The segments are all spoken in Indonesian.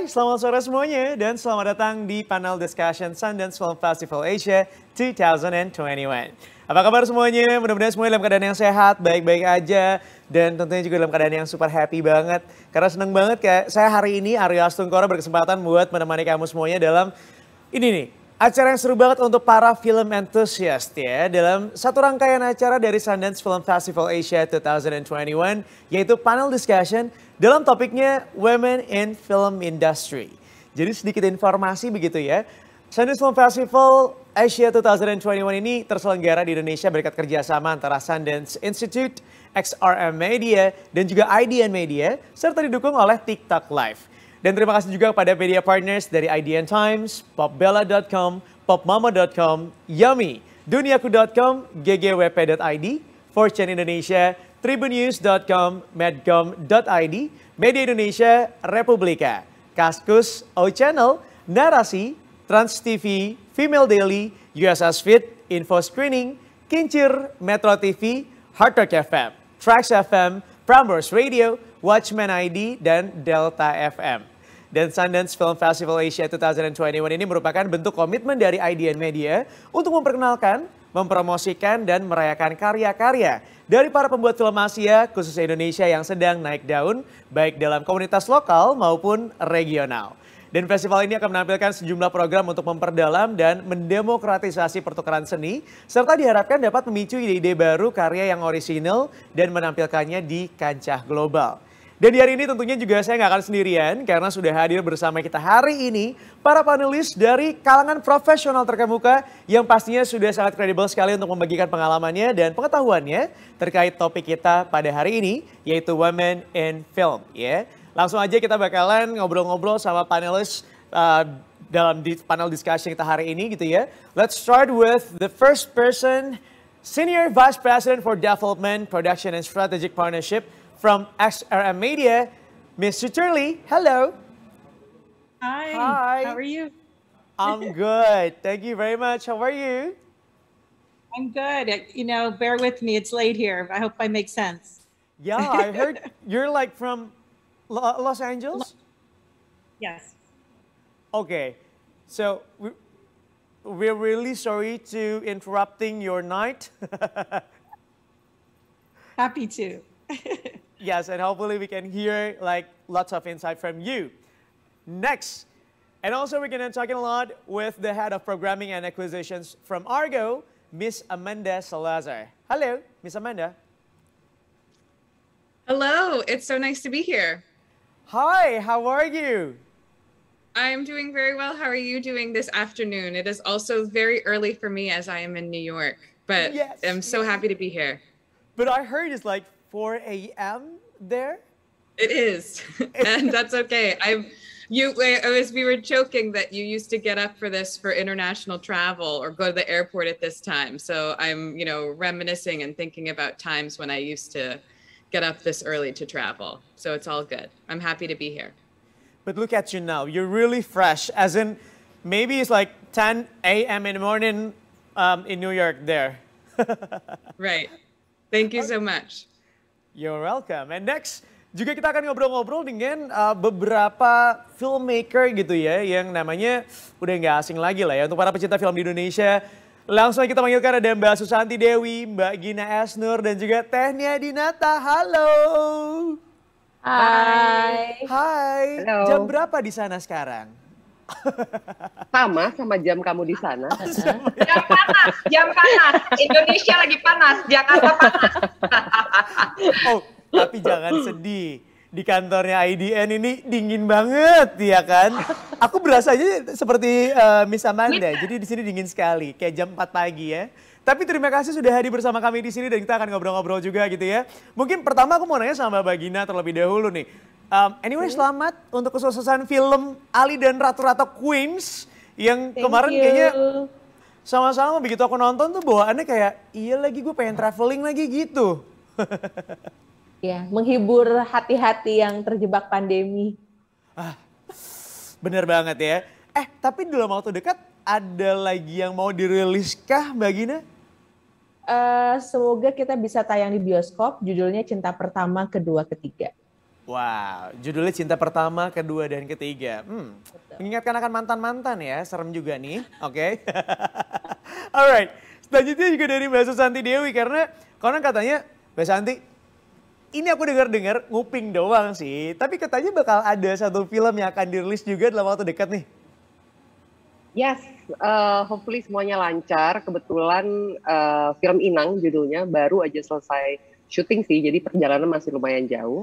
Hai, selamat sore semuanya dan selamat datang di panel discussion Sundance Film Festival Asia 2021. Apa kabar semuanya? Mudah-mudahan semuanya dalam keadaan yang sehat, baik-baik aja dan tentunya juga dalam keadaan yang super happy banget. Karena seneng banget kayak saya hari ini Arya Astungkora berkesempatan buat menemani kamu semuanya dalam ini nih, Acara yang seru banget untuk para film enthusiast ya dalam satu rangkaian acara dari Sundance Film Festival Asia 2021 yaitu panel discussion dalam topiknya Women in Film Industry. Jadi sedikit informasi begitu ya. Sundance Film Festival Asia 2021 ini terselenggara di Indonesia berkat kerjasama antara Sundance Institute, XRM Media, dan juga IDN Media, serta didukung oleh TikTok Live. Dan terima kasih juga kepada media partners dari IDN Times, popbella.com, popmama.com, Yummy, duniaku.com, ggwp.id, Fortune Indonesia, tribunnews.com, medcom.id, Media Indonesia, Republika, Kaskus, O Channel, Narasi, Trans TV, Female Daily, USS Fit, Info Screening, Kincir, Metro TV, Hard Rock FM, Trax FM, Prambors Radio, Watchman ID, dan Delta FM dan Sundance Film Festival Asia 2021 ini merupakan bentuk komitmen dari IDN Media untuk memperkenalkan, mempromosikan, dan merayakan karya-karya dari para pembuat film Asia khususnya Indonesia yang sedang naik daun baik dalam komunitas lokal maupun regional. Dan festival ini akan menampilkan sejumlah program untuk memperdalam dan mendemokratisasi pertukaran seni, serta diharapkan dapat memicu ide-ide baru karya yang orisinal dan menampilkannya di kancah global. Dan di hari ini tentunya juga saya nggak akan sendirian karena sudah hadir bersama kita hari ini para panelis dari kalangan profesional terkemuka yang pastinya sudah sangat kredibel sekali untuk membagikan pengalamannya dan pengetahuannya terkait topik kita pada hari ini yaitu Women in Film. Ya, langsung aja kita bakalan ngobrol-ngobrol sama panelis uh, dalam di panel discussion kita hari ini gitu ya. Let's start with the first person, Senior Vice President for Development, Production and Strategic Partnership from XRM Media, Mr. Turley. Hello. Hi. Hi. How are you? I'm good. Thank you very much. How are you? I'm good. Uh, you know, bear with me. It's late here. I hope I make sense. Yeah, I heard you're like from Los Angeles? Yes. Okay. So we're really sorry to interrupting your night. Happy to. Yes, and hopefully we can hear like lots of insight from you. Next, and also we're going to talk a lot with the head of programming and acquisitions from Argo, Miss Amanda Salazar. Hello, Miss Amanda. Hello, it's so nice to be here. Hi, how are you? I'm doing very well. How are you doing this afternoon? It is also very early for me as I am in New York, but yes. I'm so happy to be here. But I heard it's like 4 a.m. there? It is, and that's okay. i am you as we were joking that you used to get up for this for international travel or go to the airport at this time. So I'm you know reminiscing and thinking about times when I used to get up this early to travel. So it's all good. I'm happy to be here. But look at you now. You're really fresh. As in, maybe it's like 10 a.m. in the morning um, in New York there. right. Thank you so much. You're welcome. And next, juga kita akan ngobrol-ngobrol dengan uh, beberapa filmmaker gitu ya, yang namanya udah nggak asing lagi lah ya untuk para pecinta film di Indonesia. Langsung kita panggilkan ada Mbak Susanti Dewi, Mbak Gina Esnur, dan juga Tehnia Dinata. Halo. Hai. Hai. Hello. Jam berapa di sana sekarang? Sama sama jam kamu di sana. Oh, jam panas, jam panas. Indonesia lagi panas, Jakarta panas. oh, tapi jangan sedih. Di kantornya IDN ini dingin banget, ya kan? Aku berasanya seperti uh, Miss Amanda, jadi di sini dingin sekali, kayak jam 4 pagi ya. Tapi terima kasih sudah hadir bersama kami di sini dan kita akan ngobrol-ngobrol juga gitu ya. Mungkin pertama aku mau nanya sama Mbak Gina terlebih dahulu nih. Um, anyway, selamat untuk kesuksesan film Ali dan Ratu-Ratu Queens yang Thank kemarin you. kayaknya sama-sama begitu aku nonton tuh bawaannya kayak iya lagi gue pengen traveling lagi gitu. ya, menghibur hati-hati yang terjebak pandemi. Ah, bener banget ya. Eh, tapi dalam waktu dekat ada lagi yang mau dirilis kah Mbak Gina? Uh, semoga kita bisa tayang di bioskop, judulnya Cinta Pertama, Kedua, Ketiga. Wow, judulnya cinta pertama, kedua, dan ketiga. Hmm, mengingatkan akan mantan-mantan ya, serem juga nih. Oke. Okay. Alright, selanjutnya juga dari Mbak Susanti Dewi karena konon katanya Mbak Santi, ini aku dengar-dengar nguping doang sih, tapi katanya bakal ada satu film yang akan dirilis juga dalam waktu dekat nih. Yes, uh, hopefully semuanya lancar. Kebetulan uh, film Inang judulnya baru aja selesai syuting sih, jadi perjalanan masih lumayan jauh.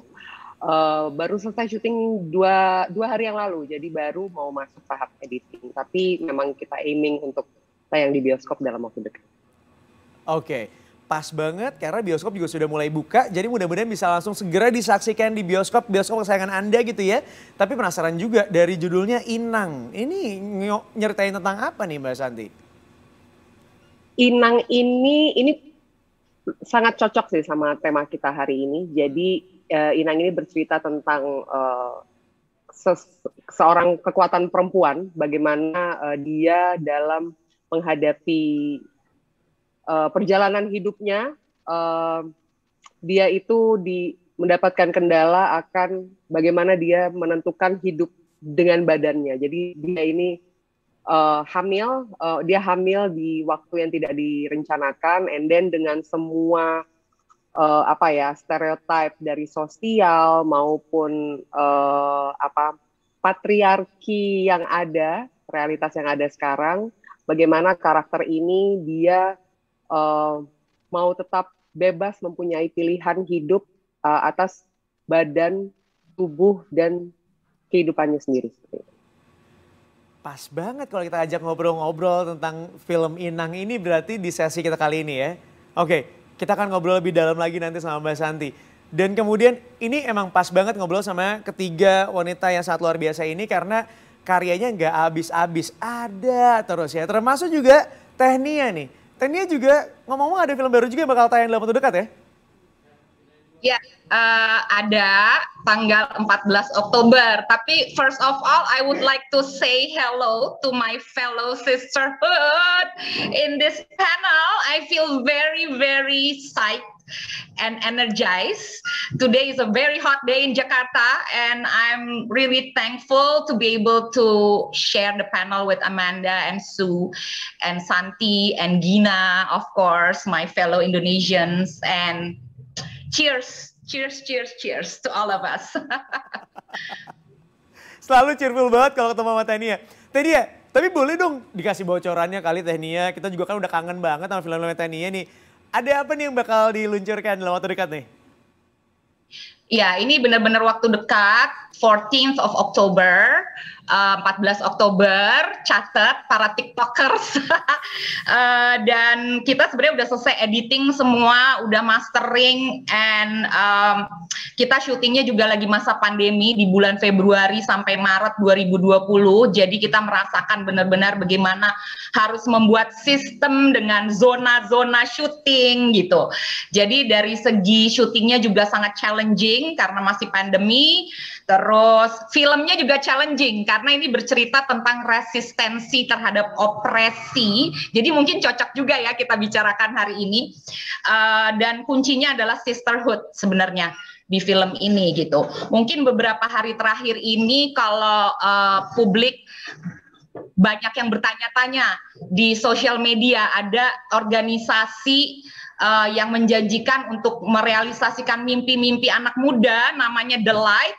Eh, baru selesai syuting dua dua hari yang lalu jadi baru mau masuk tahap editing tapi memang kita aiming untuk tayang di bioskop dalam waktu dekat. Oke. Okay pas banget karena bioskop juga sudah mulai buka. Jadi mudah-mudahan bisa langsung segera disaksikan di bioskop, bioskop kesayangan Anda gitu ya. Tapi penasaran juga dari judulnya Inang. Ini nyeritain tentang apa nih Mbak Santi? Inang ini ini sangat cocok sih sama tema kita hari ini. Jadi uh, Inang ini bercerita tentang uh, seorang kekuatan perempuan, bagaimana uh, dia dalam menghadapi uh, perjalanan hidupnya, uh, dia itu di mendapatkan kendala akan bagaimana dia menentukan hidup dengan badannya. Jadi dia ini uh, hamil, uh, dia hamil di waktu yang tidak direncanakan, and then dengan semua uh, apa ya stereotip dari sosial maupun uh, apa patriarki yang ada realitas yang ada sekarang bagaimana karakter ini dia uh, mau tetap bebas mempunyai pilihan hidup uh, atas badan tubuh dan kehidupannya sendiri pas banget kalau kita ajak ngobrol-ngobrol tentang film Inang ini berarti di sesi kita kali ini ya oke kita akan ngobrol lebih dalam lagi nanti sama Mbak Santi. Dan kemudian ini emang pas banget ngobrol sama ketiga wanita yang sangat luar biasa ini karena karyanya nggak habis-habis. Ada terus ya. Termasuk juga Tehnia nih. Tehnia juga ngomong-ngomong ada film baru juga yang bakal tayang dalam waktu dekat ya? Ya, uh, ada tanggal 14 Oktober. Tapi first of all, I would like to say hello to my fellow sisterhood in this panel. I feel very, very psyched and energized. Today is a very hot day in Jakarta, and I'm really thankful to be able to share the panel with Amanda and Sue and Santi and Gina, of course, my fellow Indonesians and cheers, cheers, cheers, cheers to all of us. Selalu cheerful banget kalau ketemu sama Tania. Tania, tapi boleh dong dikasih bocorannya kali Tania. Kita juga kan udah kangen banget sama film-film Tania nih. Ada apa nih yang bakal diluncurkan dalam waktu dekat nih? Ya, ini benar-benar waktu dekat 14th of October, uh, 14 Oktober, catat para TikTokers. uh, dan kita sebenarnya udah selesai editing semua, udah mastering and um, kita syutingnya juga lagi masa pandemi di bulan Februari sampai Maret 2020. Jadi kita merasakan benar-benar bagaimana harus membuat sistem dengan zona-zona syuting gitu. Jadi dari segi syutingnya juga sangat challenging karena masih pandemi. Terus filmnya juga challenging karena ini bercerita tentang resistensi terhadap opresi. Jadi mungkin cocok juga ya kita bicarakan hari ini. Uh, dan kuncinya adalah sisterhood sebenarnya di film ini gitu. Mungkin beberapa hari terakhir ini kalau uh, publik banyak yang bertanya-tanya di sosial media ada organisasi uh, yang menjanjikan untuk merealisasikan mimpi-mimpi anak muda namanya The Light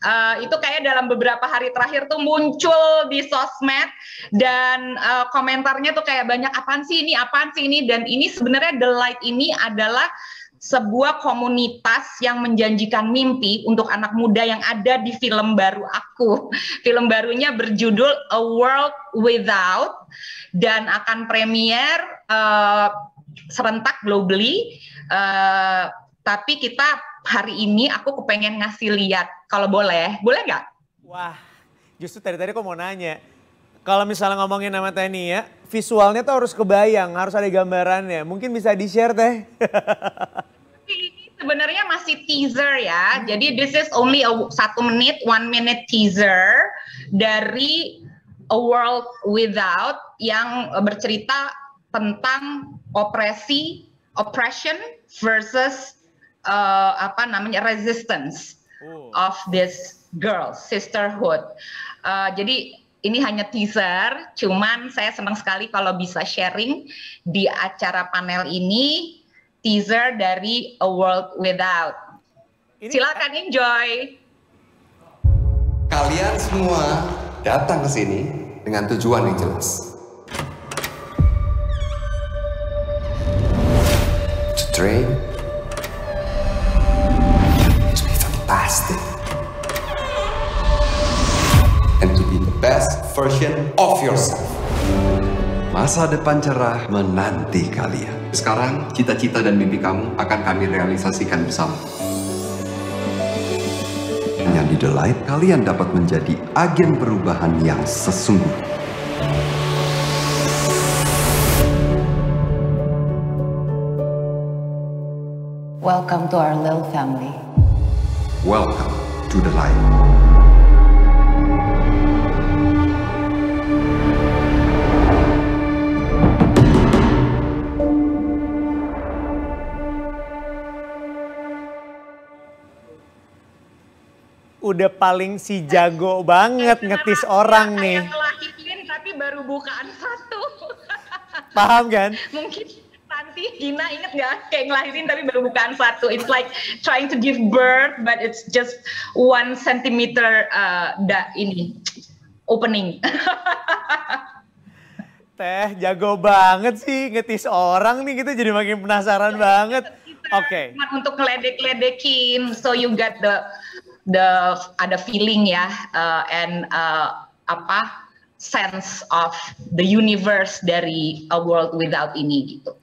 Eh, itu kayak dalam beberapa hari terakhir tuh muncul di sosmed dan uh, komentarnya tuh kayak banyak apaan sih ini apaan sih ini dan ini sebenarnya the light ini adalah sebuah komunitas yang menjanjikan mimpi untuk anak muda yang ada di film baru aku. Film barunya berjudul A World Without dan akan premier uh, serentak globally. Uh, tapi kita hari ini aku kepengen ngasih lihat kalau boleh boleh nggak wah justru tadi tadi aku mau nanya kalau misalnya ngomongin nama Tani ya visualnya tuh harus kebayang harus ada gambarannya mungkin bisa di share teh sebenarnya masih teaser ya. Jadi this is only a satu menit, one minute teaser dari A World Without yang bercerita tentang opresi, oppression versus uh, apa namanya resistance oh. of this girl sisterhood. Uh, jadi ini hanya teaser, cuman saya senang sekali kalau bisa sharing di acara panel ini teaser dari A World Without. Ini, Silakan enjoy. Kalian semua datang ke sini dengan tujuan yang jelas. To train pasti. And to be the best version of yourself. Masa depan cerah menanti kalian. Sekarang, cita-cita dan mimpi kamu akan kami realisasikan bersama. Dengan di Delight, kalian dapat menjadi agen perubahan yang sesungguhnya. Welcome to our little family. Welcome to the light. Udah paling si jago banget ngetis orang nih. Lahirin tapi baru bukaan satu. Paham kan? Mungkin nanti Gina inget nggak kayak ngelahirin tapi baru bukaan satu it's like trying to give birth but it's just one centimeter uh, da ini opening teh jago banget sih ngetis orang nih gitu. jadi makin penasaran iya, banget oke okay. untuk ngeledek-ledekin so you got the the ada feeling ya uh, and uh, apa sense of the universe dari a world without ini gitu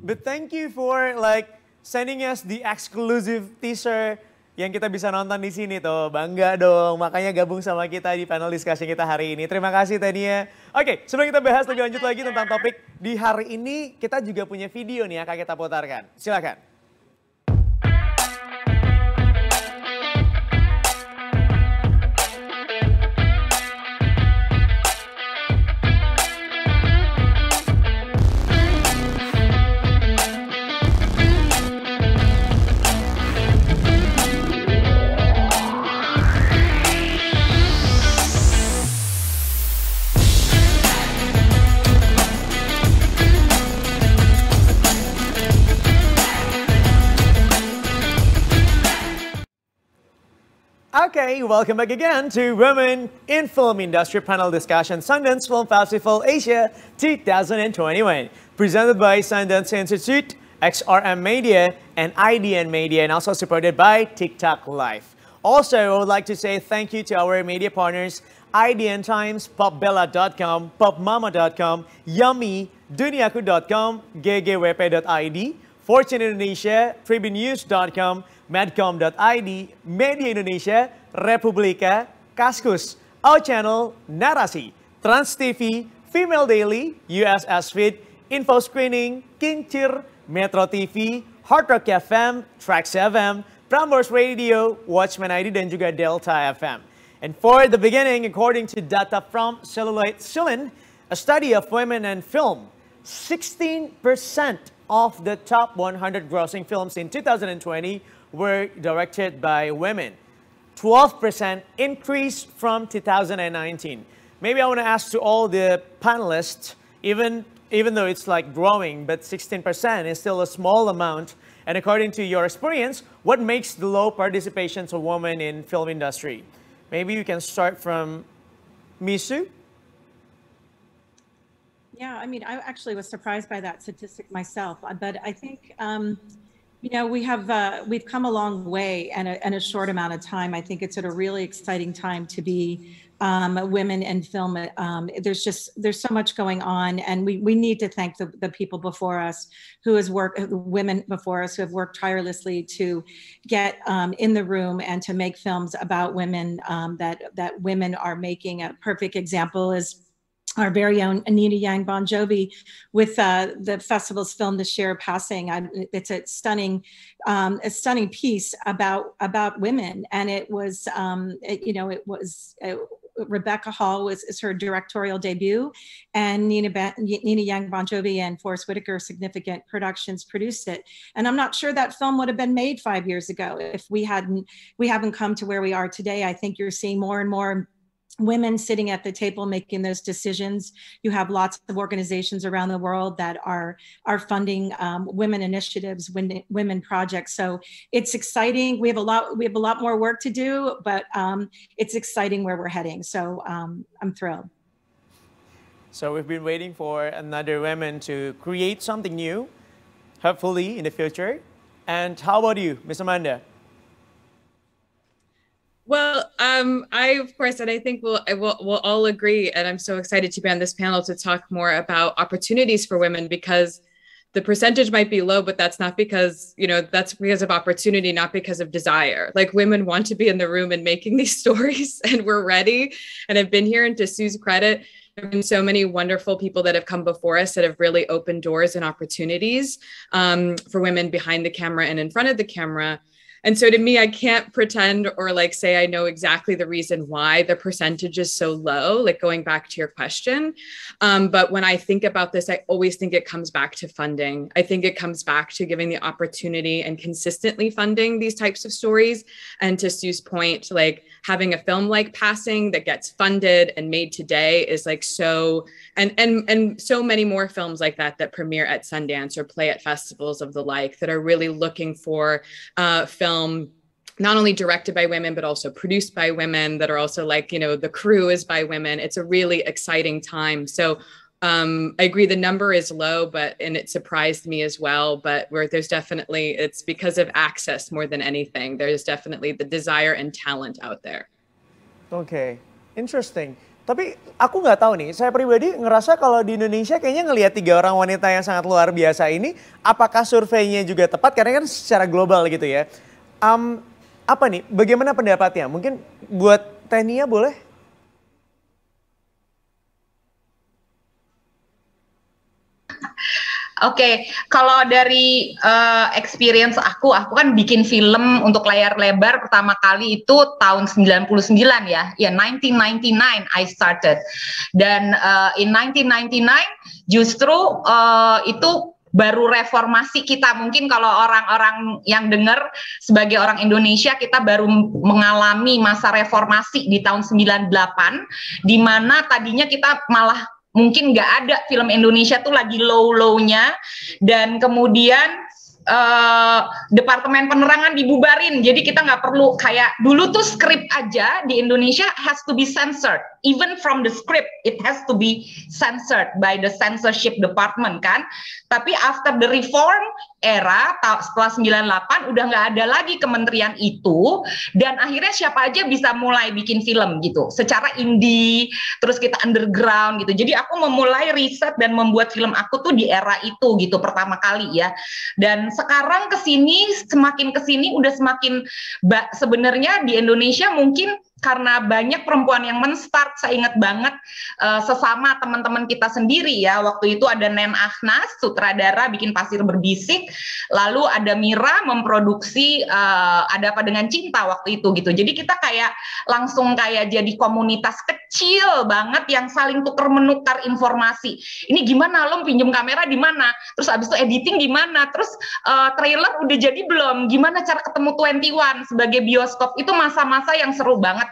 But thank you for like sending us the exclusive teaser yang kita bisa nonton di sini tuh. Bangga dong, makanya gabung sama kita di panel discussion kita hari ini. Terima kasih Tania. Oke, sebelum kita bahas lebih lanjut lagi tentang topik di hari ini, kita juga punya video nih yang akan kita putarkan. Silakan. welcome back again to Women in Film Industry Panel Discussion Sundance Film Festival Asia 2021, presented by Sundance Institute, XRM Media, and IDN Media, and also supported by TikTok Live. Also, I would like to say thank you to our media partners, IDN Times, PopBella.com, PopMama.com, Yummy, Duniaku.com, ggwp.id, Fortune Indonesia, FreeBnews.com, Medcom.id, Media Indonesia, Republika Kaskus, Our Channel Narasi, Trans TV, Female Daily, USS Feed, Info Screening, King Metro TV, Hard Rock FM, Trax FM, Prambors Radio, Watchman ID, dan juga Delta FM. And for the beginning, according to data from Celluloid Cilin, a study of women and film, 16% of the top 100 grossing films in 2020 were directed by women. 12% increase from 2019. Maybe I want to ask to all the panelists, even, even though it's like growing, but 16% is still a small amount. And according to your experience, what makes the low participation of women in film industry? Maybe you can start from Misu. Yeah, I mean, I actually was surprised by that statistic myself, but I think um, you know, we have uh, we've come a long way and a, and a short amount of time. I think it's at a really exciting time to be um, women in film. Um, there's just there's so much going on, and we we need to thank the, the people before us who has worked women before us who have worked tirelessly to get um, in the room and to make films about women um, that that women are making. A perfect example is our very own Anita Yang Bon Jovi with uh, the festival's film this year, Passing. I, it's a stunning, um, a stunning piece about about women, and it was, um, it, you know, it was. It, uh, Rebecca Hall was is her directorial debut, and Nina ba- Nina Yang Bon Jovi and Forrest Whitaker Significant Productions produced it. And I'm not sure that film would have been made five years ago if we hadn't we haven't come to where we are today. I think you're seeing more and more women sitting at the table making those decisions. You have lots of organizations around the world that are are funding um, women initiatives, women, women projects. So it's exciting. We have a lot we have a lot more work to do, but um, it's exciting where we're heading. So um, I'm thrilled. So we've been waiting for another women to create something new, hopefully in the future. And how about you, Miss Amanda? Well, um, I of course, and I think we'll, we'll we'll all agree, and I'm so excited to be on this panel to talk more about opportunities for women because the percentage might be low, but that's not because you know that's because of opportunity, not because of desire. Like women want to be in the room and making these stories, and we're ready. And I've been here, and to Sue's credit, there have been so many wonderful people that have come before us that have really opened doors and opportunities um, for women behind the camera and in front of the camera and so to me, I can't pretend or like say I know exactly the reason why the percentage is so low, like going back to your question. Um, but when I think about this, I always think it comes back to funding. I think it comes back to giving the opportunity and consistently funding these types of stories. And to Sue's point, like, having a film like passing that gets funded and made today is like so and and and so many more films like that that premiere at sundance or play at festivals of the like that are really looking for uh, film not only directed by women but also produced by women that are also like you know the crew is by women it's a really exciting time so um, I agree the number is low, but and it surprised me as well. But where there's definitely it's because of access more than anything. There's definitely the desire and talent out there. Okay, interesting. Tapi aku nggak tahu nih, saya pribadi ngerasa kalau di Indonesia kayaknya ngelihat tiga orang wanita yang sangat luar biasa ini, apakah surveinya juga tepat? Karena kan secara global gitu ya. Um, apa nih, bagaimana pendapatnya? Mungkin buat Tania boleh? Oke, okay. kalau dari uh, experience aku, aku kan bikin film untuk layar lebar pertama kali itu tahun 99 ya. Ya, 1999 I started. Dan uh, in 1999 justru uh, itu baru reformasi kita mungkin kalau orang-orang yang dengar sebagai orang Indonesia kita baru mengalami masa reformasi di tahun 98 di mana tadinya kita malah mungkin nggak ada film Indonesia tuh lagi low lownya dan kemudian Uh, departemen penerangan dibubarin jadi kita nggak perlu kayak dulu tuh skrip aja di Indonesia has to be censored even from the script it has to be censored by the censorship department kan tapi after the reform era setelah 98 udah nggak ada lagi kementerian itu dan akhirnya siapa aja bisa mulai bikin film gitu secara indie terus kita underground gitu jadi aku memulai riset dan membuat film aku tuh di era itu gitu pertama kali ya dan sekarang kesini semakin kesini udah semakin sebenarnya di Indonesia mungkin karena banyak perempuan yang menstart saya ingat banget uh, sesama teman-teman kita sendiri ya waktu itu ada Nen Ahnas sutradara bikin pasir berbisik lalu ada Mira memproduksi uh, ada apa dengan cinta waktu itu gitu jadi kita kayak langsung kayak jadi komunitas kecil banget yang saling tuker menukar informasi ini gimana lo pinjem kamera di mana terus abis itu editing gimana terus uh, trailer udah jadi belum gimana cara ketemu 21 sebagai bioskop itu masa-masa yang seru banget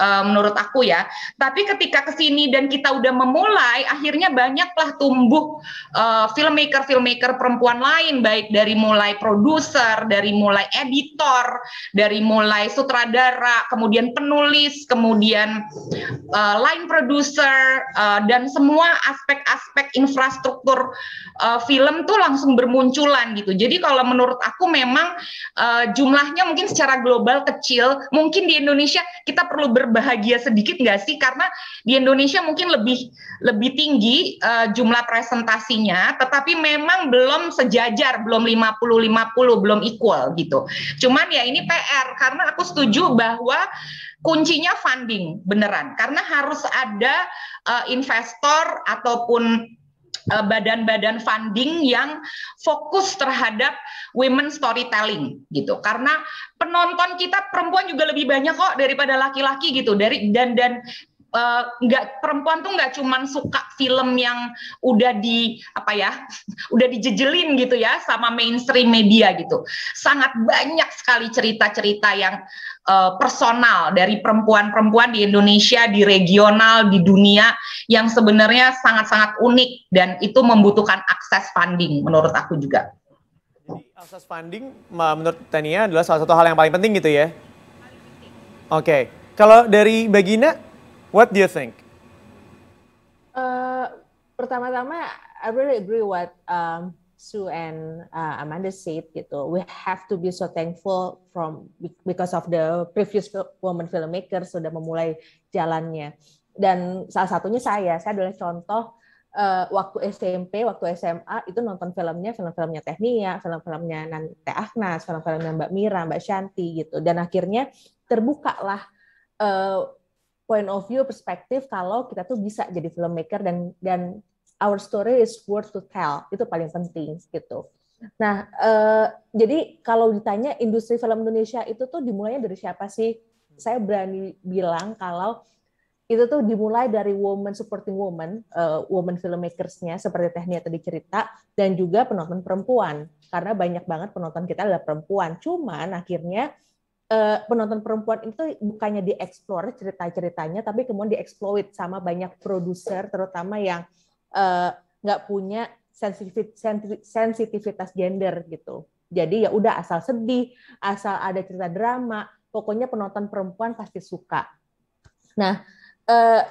uh, menurut aku ya. Tapi ketika kesini dan kita udah memulai, akhirnya banyaklah tumbuh uh, eh, filmmaker filmmaker perempuan lain, baik dari mulai produser, dari mulai editor, dari mulai sutradara, kemudian penulis, kemudian uh, line producer uh, dan semua aspek-aspek infrastruktur uh, film tuh langsung bermunculan gitu. Jadi kalau menurut aku memang uh, jumlahnya mungkin secara global kecil, mungkin di Indonesia kita perlu ber berbahagia sedikit nggak sih karena di Indonesia mungkin lebih lebih tinggi uh, jumlah presentasinya tetapi memang belum sejajar belum 50 50 belum equal gitu. Cuman ya ini PR karena aku setuju bahwa kuncinya funding beneran karena harus ada uh, investor ataupun Eh, badan-badan funding yang fokus terhadap women storytelling gitu karena penonton kita perempuan juga lebih banyak kok daripada laki-laki gitu dari dan dan uh, nggak perempuan tuh nggak cuman suka film yang udah di apa ya udah dijejelin gitu ya sama mainstream media gitu sangat banyak sekali cerita-cerita yang uh, personal dari perempuan-perempuan di Indonesia di regional di dunia yang sebenarnya sangat-sangat unik dan itu membutuhkan akses funding menurut aku juga akses funding menurut Tania adalah salah satu hal yang paling penting gitu ya oke okay. kalau dari Bagina What do you think? Uh, pertama-tama, I really agree what um, Sue and uh, Amanda said gitu. We have to be so thankful from because of the previous woman filmmaker sudah memulai jalannya. Dan salah satunya saya, saya adalah contoh uh, waktu SMP, waktu SMA itu nonton filmnya, film-filmnya Tehnia, film-filmnya Nante Ahnas, film-filmnya Mbak Mira, Mbak Shanti gitu. Dan akhirnya terbukalah uh, eh, point of view perspektif kalau kita tuh bisa jadi filmmaker dan dan our story is worth to tell itu paling penting gitu. Nah, eh, jadi kalau ditanya industri film Indonesia itu tuh dimulainya dari siapa sih? Saya berani bilang kalau itu tuh dimulai dari woman supporting woman, uh, woman filmmakersnya seperti Tehnia tadi cerita, dan juga penonton perempuan karena banyak banget penonton kita adalah perempuan. Cuman akhirnya uh, penonton perempuan itu bukannya dieksplor cerita-ceritanya, tapi kemudian dieksploit sama banyak produser, terutama yang eh, nggak uh, punya sensitivitas gender gitu. Jadi ya udah asal sedih, asal ada cerita drama, pokoknya penonton perempuan pasti suka. Nah, eh,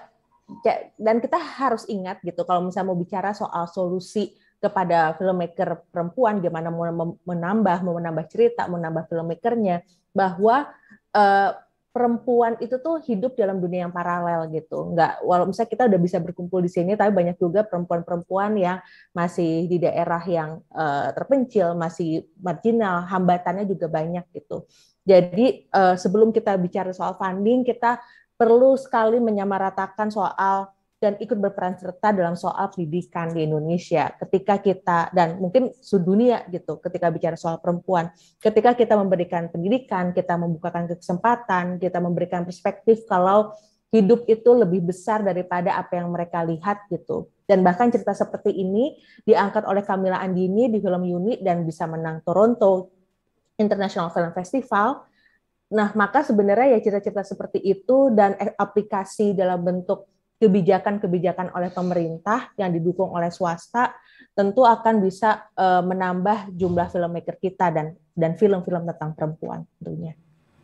ya, dan kita harus ingat gitu kalau misalnya mau bicara soal solusi kepada filmmaker perempuan gimana mau menambah mau menambah cerita menambah filmmakernya bahwa uh, perempuan itu tuh hidup dalam dunia yang paralel gitu nggak walau misalnya kita udah bisa berkumpul di sini tapi banyak juga perempuan-perempuan yang masih di daerah yang uh, terpencil masih marginal hambatannya juga banyak gitu jadi uh, sebelum kita bicara soal funding kita perlu sekali menyamaratakan soal dan ikut berperan serta dalam soal pendidikan di Indonesia. Ketika kita dan mungkin sedunia gitu, ketika bicara soal perempuan, ketika kita memberikan pendidikan, kita membukakan kesempatan, kita memberikan perspektif kalau hidup itu lebih besar daripada apa yang mereka lihat gitu. Dan bahkan cerita seperti ini diangkat oleh Kamila Andini di film Yuni dan bisa menang Toronto International Film Festival. Nah, maka sebenarnya ya cerita-cerita seperti itu dan eh, aplikasi dalam bentuk kebijakan-kebijakan oleh pemerintah yang didukung oleh swasta tentu akan bisa uh, menambah jumlah filmmaker kita dan dan film-film tentang perempuan tentunya.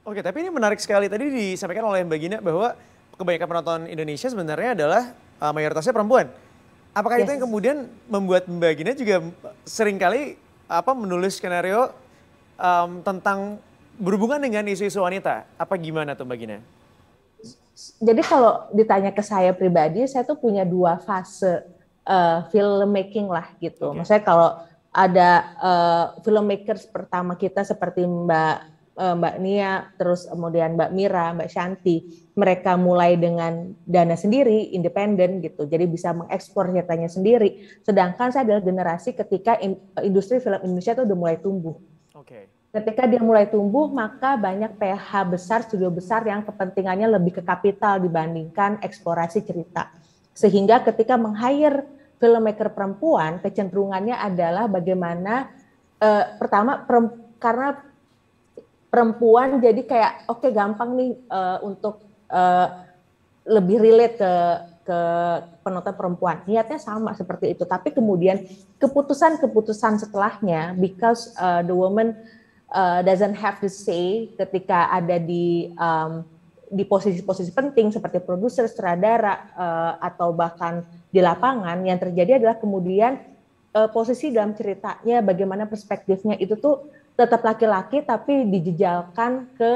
Oke, tapi ini menarik sekali tadi disampaikan oleh Mbak Gina bahwa kebanyakan penonton Indonesia sebenarnya adalah uh, mayoritasnya perempuan. Apakah yes. itu yang kemudian membuat Mbak Gina juga seringkali apa menulis skenario um, tentang berhubungan dengan isu-isu wanita? Apa gimana tuh Mbak Gina? jadi kalau ditanya ke saya pribadi, saya tuh punya dua fase uh, filmmaking lah gitu. Okay. Maksudnya kalau ada uh, filmmakers pertama kita seperti Mbak uh, Mbak Nia, terus kemudian Mbak Mira, Mbak Shanti, mereka mulai dengan dana sendiri, independen gitu. Jadi bisa mengekspor nyatanya sendiri. Sedangkan saya adalah generasi ketika industri film Indonesia tuh udah mulai tumbuh. Oke. Okay Ketika dia mulai tumbuh, maka banyak PH besar, studio besar yang kepentingannya lebih ke kapital dibandingkan eksplorasi cerita. Sehingga ketika meng-hire filmmaker perempuan, kecenderungannya adalah bagaimana eh, pertama perem karena perempuan jadi kayak oke okay, gampang nih eh, untuk eh, lebih relate ke ke penonton perempuan. Niatnya sama seperti itu, tapi kemudian keputusan-keputusan setelahnya because uh, the woman uh, doesn't have to say ketika ada di um, di posisi-posisi penting seperti produser, sutradara uh, atau bahkan di lapangan yang terjadi adalah kemudian uh, posisi dalam ceritanya bagaimana perspektifnya itu tuh tetap laki-laki tapi dijejalkan ke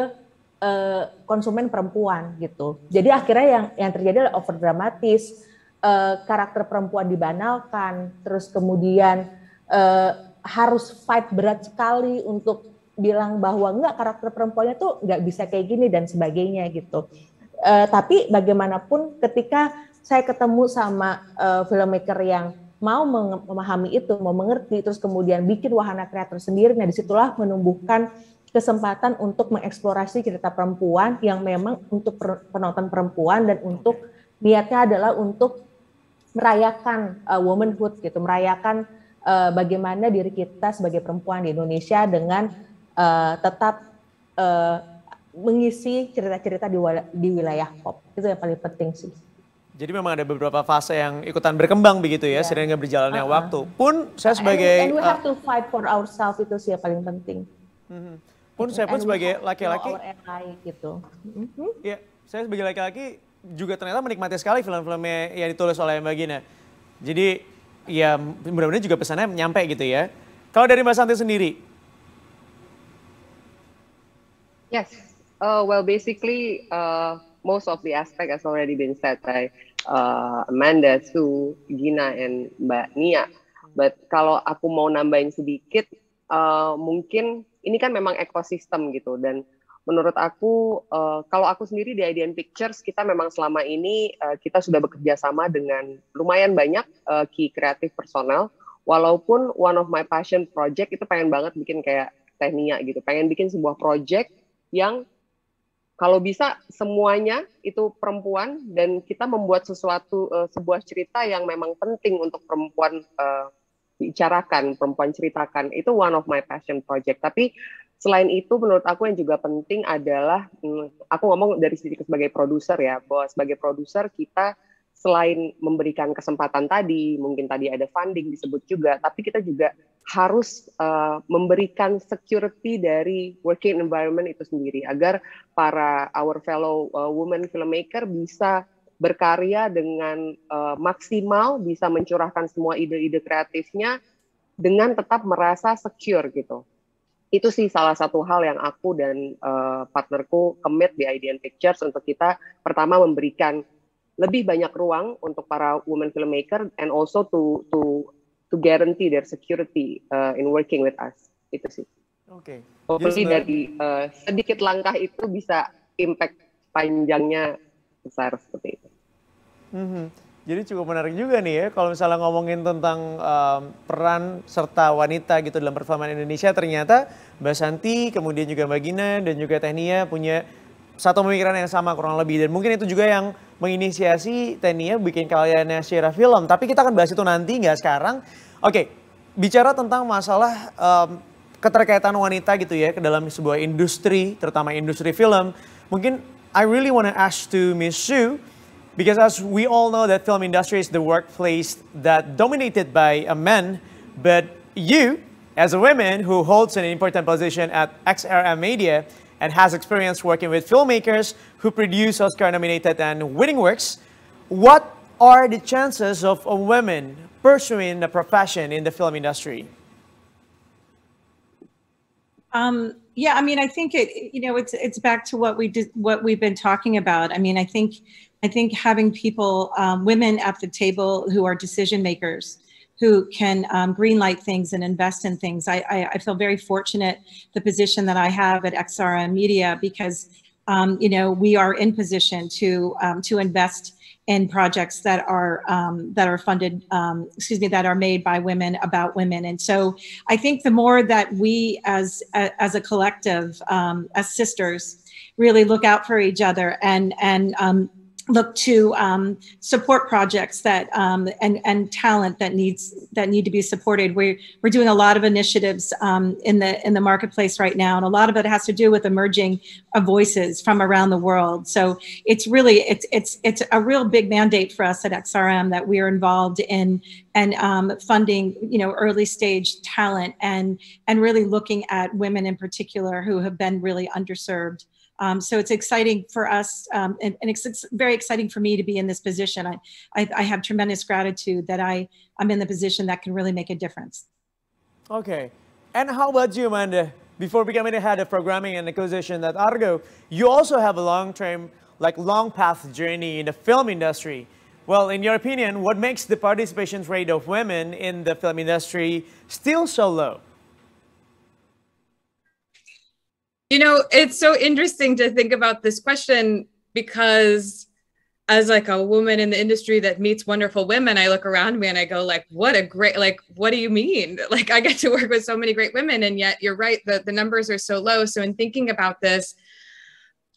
uh, konsumen perempuan gitu. Jadi akhirnya yang yang terjadi adalah over dramatis, uh, karakter perempuan dibanalkan, terus kemudian uh, harus fight berat sekali untuk bilang bahwa enggak karakter perempuannya tuh enggak bisa kayak gini dan sebagainya gitu. Uh, tapi bagaimanapun ketika saya ketemu sama uh, filmmaker yang mau memahami itu, mau mengerti, terus kemudian bikin wahana kreator sendiri, nah disitulah menumbuhkan kesempatan untuk mengeksplorasi cerita perempuan yang memang untuk penonton perempuan dan untuk niatnya adalah untuk merayakan uh, womanhood gitu, merayakan uh, bagaimana diri kita sebagai perempuan di Indonesia dengan uh, tetap uh, mengisi cerita-cerita di, di wilayah pop. Itu yang paling penting sih. Jadi memang ada beberapa fase yang ikutan berkembang begitu ya, yeah. seiring berjalannya uh ah, -huh. Ah. waktu. Pun saya sebagai and, and we have ah, to fight for ourselves itu sih yang paling penting. Mm -hmm. Pun saya pun and sebagai laki-laki gitu. Mm -hmm. Ya, saya sebagai laki-laki juga ternyata menikmati sekali film-filmnya yang ditulis oleh Mbak Gina. Jadi ya mudah-mudahan juga pesannya nyampe gitu ya. Kalau dari Mbak Santi sendiri, Yes. Uh, well, basically, uh, most of the aspect has already been said by uh, Amanda, Sue, Gina, and Mbak Nia. But kalau aku mau nambahin sedikit, uh, mungkin ini kan memang ekosistem gitu dan menurut aku uh, kalau aku sendiri di IDN Pictures kita memang selama ini uh, kita sudah bekerja sama dengan lumayan banyak uh, key kreatif personal walaupun one of my passion project itu pengen banget bikin kayak Nia gitu pengen bikin sebuah project yang kalau bisa semuanya itu perempuan dan kita membuat sesuatu uh, sebuah cerita yang memang penting untuk perempuan uh, eh, dibicarakan, perempuan ceritakan. Itu one of my passion project. Tapi selain itu menurut aku yang juga penting adalah hmm, aku ngomong dari sisi sebagai produser ya, bahwa sebagai produser kita selain memberikan kesempatan tadi, mungkin tadi ada funding disebut juga, tapi kita juga harus uh, memberikan security dari working environment itu sendiri agar para our fellow uh, women filmmaker bisa berkarya dengan uh, maksimal, bisa mencurahkan semua ide-ide kreatifnya dengan tetap merasa secure gitu. Itu sih salah satu hal yang aku dan uh, partnerku commit di IDN Pictures untuk kita pertama memberikan lebih banyak ruang untuk para women filmmaker and also to to to guarantee their security uh, in working with us itu sih. Oke. Okay. Jadi dari uh, sedikit langkah itu bisa impact panjangnya besar seperti itu. Mm -hmm. Jadi cukup menarik juga nih ya kalau misalnya ngomongin tentang um, peran serta wanita gitu dalam perfilman Indonesia ternyata Mbak Santi kemudian juga Mbak Gina dan juga Tehnia punya satu pemikiran yang sama kurang lebih dan mungkin itu juga yang menginisiasi Tania bikin kalian Syira film tapi kita akan bahas itu nanti nggak sekarang oke okay, bicara tentang masalah um, keterkaitan wanita gitu ya ke dalam sebuah industri terutama industri film mungkin I really want to ask to Miss Sue because as we all know that film industry is the workplace that dominated by a man but you as a woman who holds an important position at XRM Media and has experience working with filmmakers who produce Oscar-nominated and winning works. What are the chances of a woman pursuing a profession in the film industry? Um, yeah, I mean, I think it. You know, it's it's back to what we did, what we've been talking about. I mean, I think I think having people, um, women at the table who are decision makers, who can um, greenlight things and invest in things. I, I, I, feel very fortunate the position that I have at XRM Media because um, you know we are in position to um, to invest in projects that are um, that are funded, um, excuse me, that are made by women about women. And so I think the more that we as as a collective, um, as sisters, really look out for each other and and look to um, support projects that um, and and talent that needs that need to be supported. We're we're doing a lot of initiatives um, in the in the marketplace right now, and a lot of it has to do with emerging voices from around the world. So it's really it's it's it's a real big mandate for us at XRM that we are involved in and um, funding you know early stage talent and and really looking at women in particular who have been really underserved um, so it's exciting for us, um, and, and, it's very exciting for me to be in this position. I, I, I have tremendous gratitude that I, I'm in the position that can really make a difference. Okay. And how about you, Amanda? Before becoming a head of programming and acquisition at Argo, you also have a long-term, like long path journey in the film industry. Well, in your opinion, what makes the participation rate of women in the film industry still so low? You know, it's so interesting to think about this question because as like a woman in the industry that meets wonderful women, I look around me and I go like, what a great, like, what do you mean? Like I get to work with so many great women and yet you're right, the, the numbers are so low. So in thinking about this,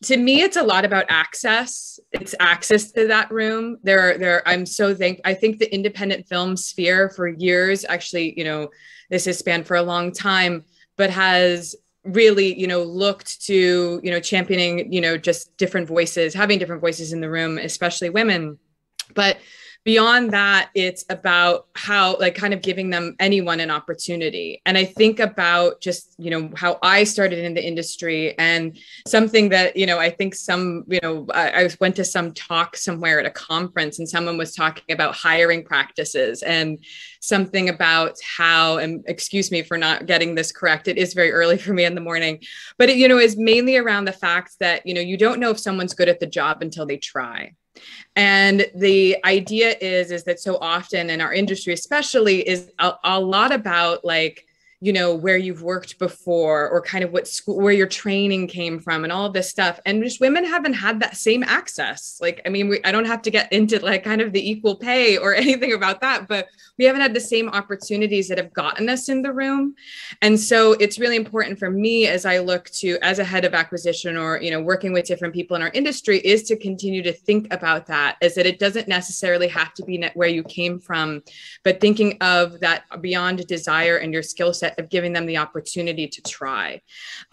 to me it's a lot about access it's access to that room there there i'm so thank i think the independent film sphere for years actually you know this has spanned for a long time but has really you know looked to you know championing you know just different voices having different voices in the room especially women but beyond that it's about how like kind of giving them anyone an opportunity and i think about just you know how i started in the industry and something that you know i think some you know I, I went to some talk somewhere at a conference and someone was talking about hiring practices and something about how and excuse me for not getting this correct it is very early for me in the morning but it you know is mainly around the fact that you know you don't know if someone's good at the job until they try and the idea is is that so often in our industry especially is a, a lot about like you know where you've worked before or kind of what school where your training came from and all of this stuff and just women haven't had that same access like i mean we, i don't have to get into like kind of the equal pay or anything about that but we haven't had the same opportunities that have gotten us in the room and so it's really important for me as i look to as a head of acquisition or you know working with different people in our industry is to continue to think about that is that it doesn't necessarily have to be where you came from but thinking of that beyond desire and your skill set mindset of giving them the opportunity to try.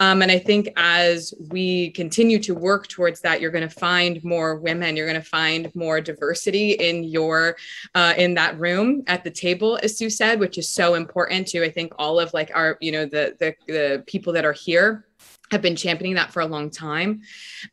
Um, and I think as we continue to work towards that, you're going to find more women, you're going to find more diversity in your uh, in that room at the table, as Sue said, which is so important to I think all of like our you know the the, the people that are here have been championing that for a long time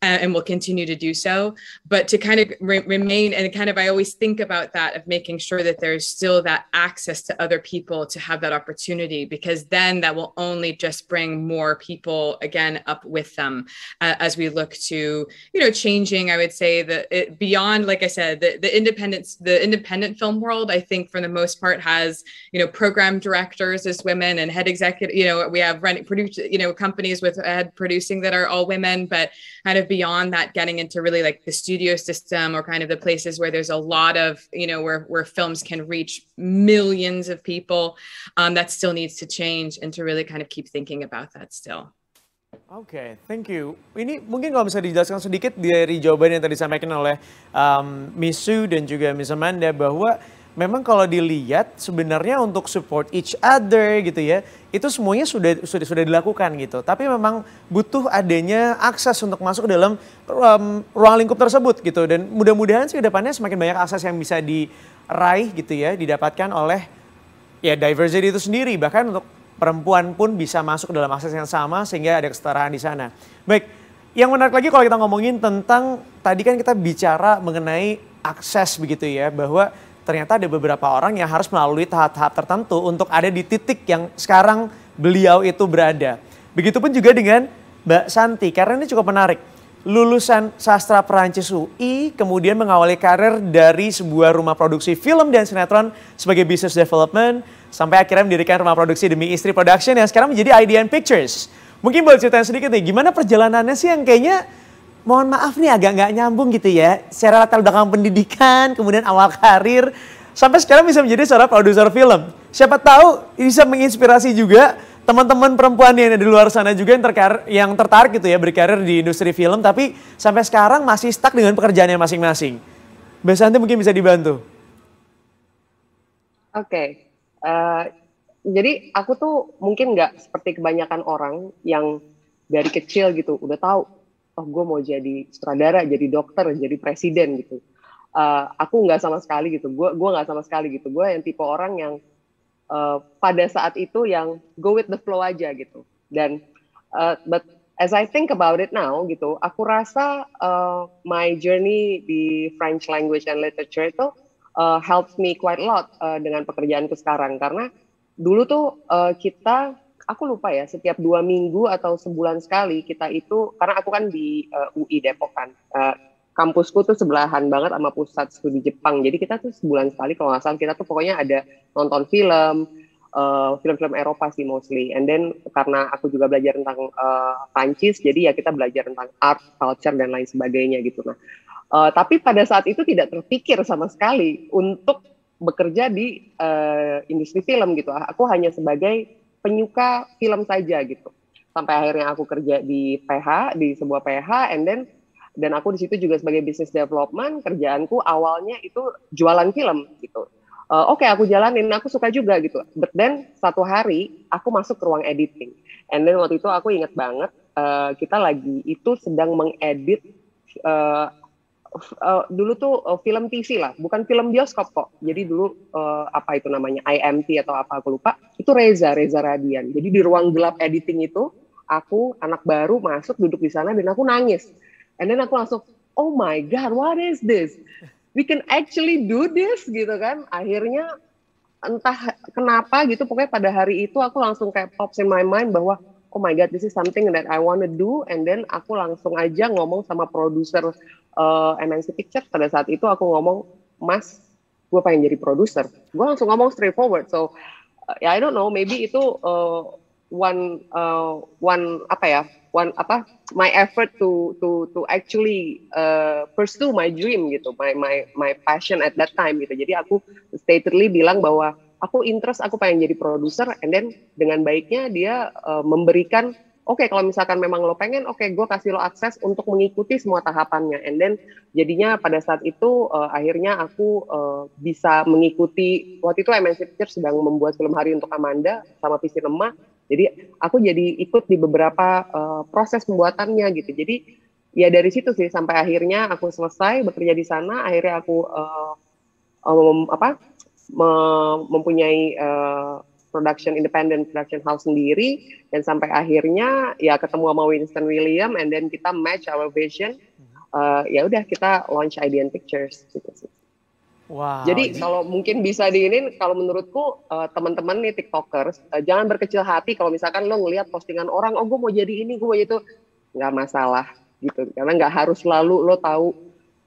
uh, and will continue to do so but to kind of re- remain and kind of i always think about that of making sure that there's still that access to other people to have that opportunity because then that will only just bring more people again up with them uh, as we look to you know changing i would say that beyond like i said the, the independence the independent film world i think for the most part has you know program directors as women and head executive you know we have running produce you know companies with uh, producing that are all women, but kind of beyond that, getting into really like the studio system or kind of the places where there's a lot of, you know, where, where films can reach millions of people, um, that still needs to change and to really kind of keep thinking about that still. Oke, okay, thank you. Ini mungkin kalau bisa dijelaskan sedikit dari jawaban yang tadi disampaikan oleh um, Misu dan juga Miss Amanda bahwa memang kalau dilihat sebenarnya untuk support each other gitu ya itu semuanya sudah sudah sudah dilakukan gitu tapi memang butuh adanya akses untuk masuk ke dalam um, ruang lingkup tersebut gitu dan mudah-mudahan sih kedepannya semakin banyak akses yang bisa diraih gitu ya didapatkan oleh ya diversity itu sendiri bahkan untuk perempuan pun bisa masuk ke dalam akses yang sama sehingga ada kesetaraan di sana baik yang menarik lagi kalau kita ngomongin tentang tadi kan kita bicara mengenai akses begitu ya bahwa ternyata ada beberapa orang yang harus melalui tahap-tahap tertentu untuk ada di titik yang sekarang beliau itu berada. Begitupun juga dengan Mbak Santi, karena ini cukup menarik. Lulusan sastra Perancis UI, kemudian mengawali karir dari sebuah rumah produksi film dan sinetron sebagai business development, sampai akhirnya mendirikan rumah produksi demi istri production yang sekarang menjadi IDN Pictures. Mungkin boleh ceritain sedikit nih, gimana perjalanannya sih yang kayaknya mohon maaf nih agak nggak nyambung gitu ya. Secara latar belakang pendidikan, kemudian awal karir, sampai sekarang bisa menjadi seorang produser film. Siapa tahu bisa menginspirasi juga teman-teman perempuan yang ada di luar sana juga yang, terkar yang tertarik gitu ya berkarir di industri film, tapi sampai sekarang masih stuck dengan pekerjaannya masing-masing. Mbak Santi mungkin bisa dibantu. Oke, okay. uh, eh, jadi aku tuh mungkin nggak seperti kebanyakan orang yang dari kecil gitu udah tahu oh gue mau jadi sutradara jadi dokter jadi presiden gitu uh, aku nggak sama sekali gitu gue gue nggak sama sekali gitu gue yang tipe orang yang uh, pada saat itu yang go with the flow aja gitu dan uh, but as I think about it now gitu aku rasa uh, my journey di French language and literature itu uh, helps me quite a lot uh, dengan pekerjaanku sekarang karena dulu tuh uh, kita aku lupa ya setiap dua minggu atau sebulan sekali kita itu karena aku kan di uh, eh, UI Depok kan uh, kampusku tuh sebelahan banget sama pusat studi Jepang jadi kita tuh sebulan sekali kalau asal kita tuh pokoknya ada nonton film film eh, film-film Eropa sih mostly and then karena aku juga belajar tentang uh, Prancis jadi ya kita belajar tentang art culture dan lain sebagainya gitu nah uh, tapi pada saat itu tidak terpikir sama sekali untuk bekerja di uh, industri film gitu aku hanya sebagai penyuka film saja gitu. Sampai akhirnya aku kerja di PH, di sebuah PH, and then dan aku di situ juga sebagai business development kerjaanku awalnya itu jualan film gitu uh, oke okay, aku jalanin aku suka juga gitu but then satu hari aku masuk ke ruang editing and then waktu itu aku inget banget uh, kita lagi itu sedang mengedit uh, uh, dulu tuh uh, film TV lah, bukan film bioskop kok. Jadi dulu uh, apa itu namanya IMT atau apa aku lupa, itu Reza Reza Radian. Jadi di ruang gelap editing itu aku anak baru masuk duduk di sana dan aku nangis. And then aku langsung oh my god, what is this? We can actually do this gitu kan. Akhirnya entah kenapa gitu pokoknya pada hari itu aku langsung kayak pops in my mind bahwa oh my god this is something that I wanna do and then aku langsung aja ngomong sama produser uh, eh, MNC Pictures pada saat itu aku ngomong, Mas, gue pengen jadi produser. Gue langsung ngomong straightforward. So, yeah, I don't know, maybe itu uh, one uh, one apa ya, one apa, my effort to to to actually uh, pursue my dream gitu, my my my passion at that time gitu. Jadi aku statedly bilang bahwa aku interest, aku pengen jadi produser, and then dengan baiknya dia uh, memberikan oke okay, kalau misalkan memang lo pengen oke okay, gue kasih lo akses untuk mengikuti semua tahapannya and then jadinya pada saat itu uh, akhirnya aku uh, bisa mengikuti waktu itu MNC Pictures sedang membuat film hari untuk Amanda sama PC Lemah jadi aku jadi ikut di beberapa uh, proses pembuatannya gitu jadi ya dari situ sih sampai akhirnya aku selesai bekerja di sana akhirnya aku uh, um, apa mempunyai uh, production independent production house sendiri dan sampai akhirnya ya ketemu sama Winston William and then kita match our vision uh, ya udah kita launch IDN Pictures gitu sih. Wow. Jadi kalau mungkin bisa diinin, kalau menurutku uh, teman-teman nih tiktokers uh, jangan berkecil hati kalau misalkan lo ngelihat postingan orang, oh gue mau jadi ini, gue mau itu nggak masalah gitu, karena nggak harus selalu lo tahu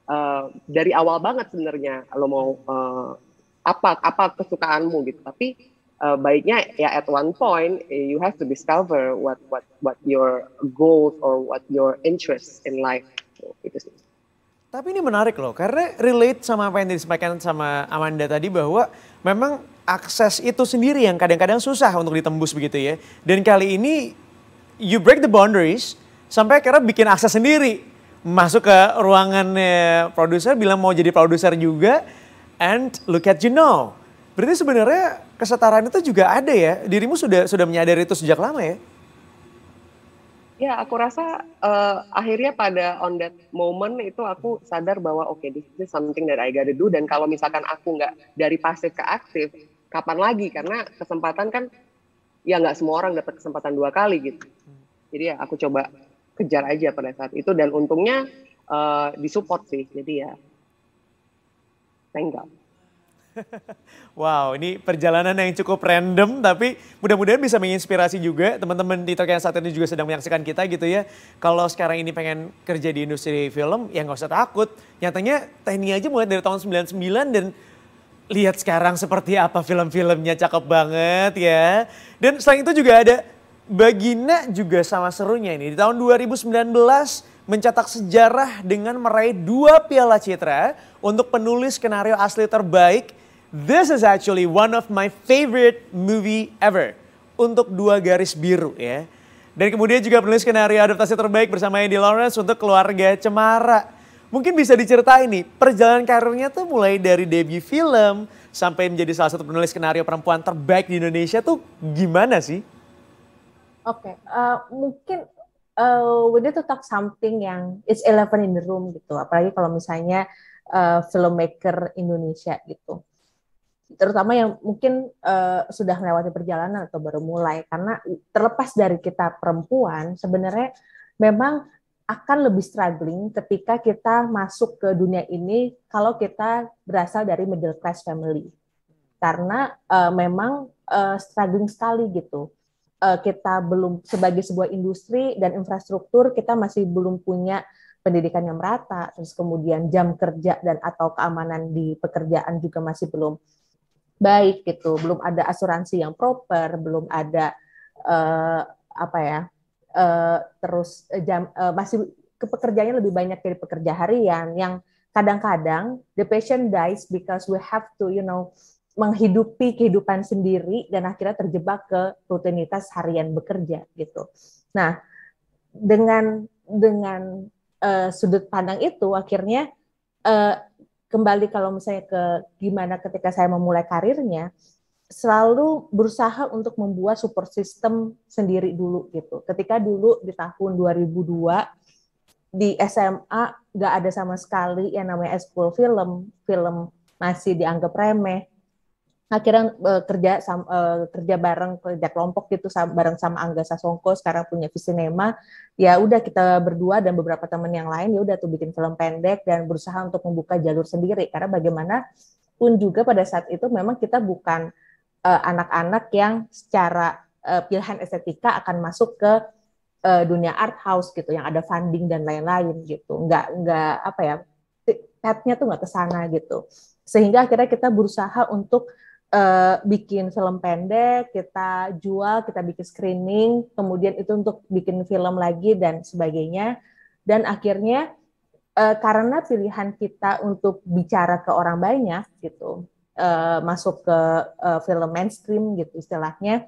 uh, dari awal banget sebenarnya lo mau uh, apa apa kesukaanmu gitu, tapi uh, baiknya ya at one point eh, you have to discover what what what your goals or what your interests in life itu sih. Tapi ini menarik loh karena relate sama apa yang disampaikan sama Amanda tadi bahwa memang akses itu sendiri yang kadang-kadang susah untuk ditembus begitu ya. Dan kali ini you break the boundaries sampai akhirnya bikin akses sendiri masuk ke ruangan eh, produser bilang mau jadi produser juga and look at you now. Berarti sebenarnya kesetaraan itu juga ada ya. Dirimu sudah sudah menyadari itu sejak lama ya? Ya, aku rasa uh, akhirnya pada on that moment itu aku sadar bahwa oke okay, this is something that I gotta do dan kalau misalkan aku nggak dari pasif ke aktif, kapan lagi? Karena kesempatan kan ya nggak semua orang dapat kesempatan dua kali gitu. Jadi ya aku coba kejar aja pada saat itu dan untungnya uh, disupport sih. Jadi ya thank God. wow, ini perjalanan yang cukup random tapi mudah-mudahan bisa menginspirasi juga teman-teman di Tokyo yang saat ini juga sedang menyaksikan kita gitu ya. Kalau sekarang ini pengen kerja di industri film, ya nggak usah takut. Nyatanya teknik aja mulai dari tahun 99 dan lihat sekarang seperti apa film-filmnya cakep banget ya. Dan selain itu juga ada Bagina juga sama serunya ini. Di tahun 2019 mencetak sejarah dengan meraih dua piala citra untuk penulis skenario asli terbaik This is actually one of my favorite movie ever. Untuk dua garis biru ya. Dan kemudian juga penulis skenario adaptasi terbaik bersama Andy Lawrence untuk keluarga Cemara. Mungkin bisa diceritain nih, perjalanan karirnya tuh mulai dari debut film sampai menjadi salah satu penulis skenario perempuan terbaik di Indonesia tuh gimana sih? Oke, okay, uh, eh, mungkin uh, we need to talk something yang it's eleven in the room gitu. Apalagi kalau misalnya uh, filmmaker Indonesia gitu terutama yang mungkin uh, sudah melewati perjalanan atau baru mulai karena terlepas dari kita perempuan sebenarnya memang akan lebih struggling ketika kita masuk ke dunia ini kalau kita berasal dari middle class family karena uh, memang uh, struggling sekali gitu uh, kita belum sebagai sebuah industri dan infrastruktur kita masih belum punya pendidikan yang merata terus kemudian jam kerja dan atau keamanan di pekerjaan juga masih belum baik gitu, belum ada asuransi yang proper, belum ada uh, apa ya, uh, terus jam uh, masih pekerjaannya lebih banyak dari pekerja harian yang kadang-kadang the patient dies because we have to you know menghidupi kehidupan sendiri dan akhirnya terjebak ke rutinitas harian bekerja gitu. Nah, dengan dengan uh, sudut pandang itu akhirnya uh, kembali kalau misalnya ke gimana ketika saya memulai karirnya selalu berusaha untuk membuat support system sendiri dulu gitu. Ketika dulu di tahun 2002 di SMA nggak ada sama sekali yang namanya school film, film masih dianggap remeh akhirnya uh, kerja sam, uh, kerja bareng kerja kelompok gitu sama, bareng sama Angga Sasongko sekarang punya Visinema ya udah kita berdua dan beberapa teman yang lain ya udah tuh bikin film pendek dan berusaha untuk membuka jalur sendiri karena bagaimana pun juga pada saat itu memang kita bukan anak eh, anak-anak yang secara uh, pilihan estetika akan masuk ke uh, dunia art house gitu yang ada funding dan lain-lain gitu nggak nggak apa ya petnya tuh nggak kesana gitu sehingga akhirnya kita berusaha untuk uh, bikin film pendek, kita jual, kita bikin screening, kemudian itu untuk bikin film lagi dan sebagainya. Dan akhirnya uh, karena pilihan kita untuk bicara ke orang banyak gitu, uh, masuk ke uh, film mainstream gitu istilahnya,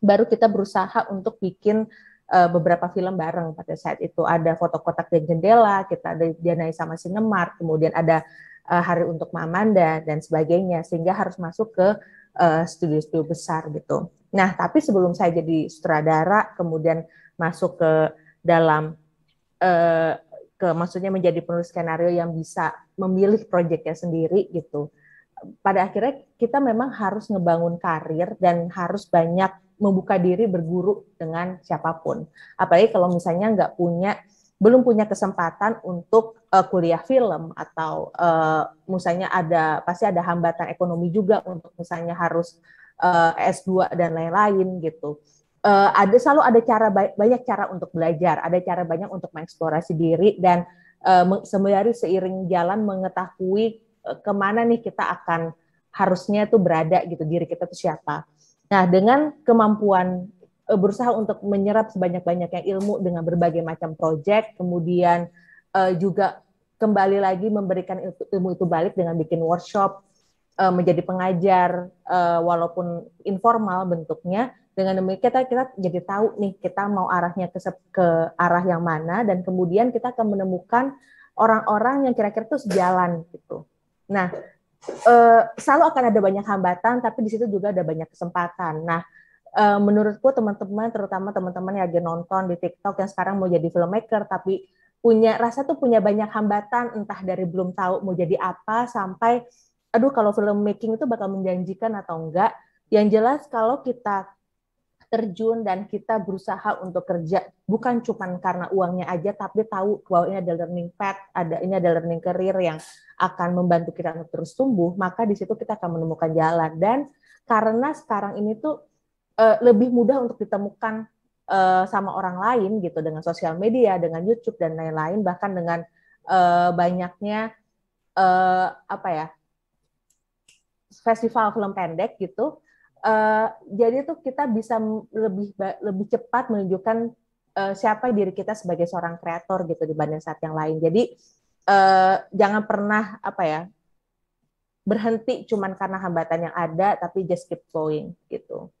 baru kita berusaha untuk bikin uh, beberapa film bareng pada saat itu ada foto kotak dan jendela kita ada Janai sama Sinemar kemudian ada uh, hari untuk Mamanda dan sebagainya sehingga harus masuk ke eh, studio-studio uh, besar gitu. Nah, tapi sebelum saya jadi sutradara kemudian masuk ke dalam uh, ke maksudnya menjadi penulis skenario yang bisa memilih proyeknya sendiri gitu. Pada akhirnya kita memang harus ngebangun karir dan harus banyak membuka diri berguru dengan siapapun. Apalagi kalau misalnya nggak punya belum punya kesempatan untuk uh, kuliah film atau uh, misalnya ada pasti ada hambatan ekonomi juga untuk misalnya harus uh, eh, S2 dan lain-lain gitu. Uh, ada selalu ada cara banyak cara untuk belajar, ada cara banyak untuk mengeksplorasi diri dan uh, sembari seiring jalan mengetahui uh, kemana nih kita akan harusnya tuh berada gitu diri kita tuh siapa. Nah dengan kemampuan uh, berusaha untuk menyerap sebanyak-banyaknya ilmu dengan berbagai macam proyek, kemudian uh, juga kembali lagi memberikan ilmu itu balik dengan bikin workshop, uh, menjadi pengajar uh, walaupun informal bentuknya. Dengan demikian kita, kita jadi tahu nih kita mau arahnya ke ke arah yang mana dan kemudian kita akan menemukan orang-orang yang kira-kira itu sejalan gitu. Nah, uh, selalu akan ada banyak hambatan tapi di situ juga ada banyak kesempatan. Nah, uh, menurutku teman-teman terutama teman-teman yang lagi nonton di TikTok yang sekarang mau jadi filmmaker tapi punya rasa tuh punya banyak hambatan entah dari belum tahu mau jadi apa sampai aduh kalau filmmaking itu bakal menjanjikan atau enggak yang jelas kalau kita terjun dan kita berusaha untuk kerja bukan cuma karena uangnya aja tapi tahu bahwa ini ada learning path, ada ini ada learning career yang akan membantu kita untuk terus tumbuh, maka di situ kita akan menemukan jalan dan karena sekarang ini tuh uh, lebih mudah untuk ditemukan uh, sama orang lain gitu dengan sosial media, dengan YouTube dan lain-lain, bahkan dengan uh, banyaknya uh, apa ya festival film pendek gitu. Uh, jadi tuh kita bisa lebih lebih cepat menunjukkan uh, siapa diri kita sebagai seorang kreator gitu dibanding saat yang lain. Jadi uh, jangan pernah apa ya berhenti cuman karena hambatan yang ada, tapi just keep going gitu.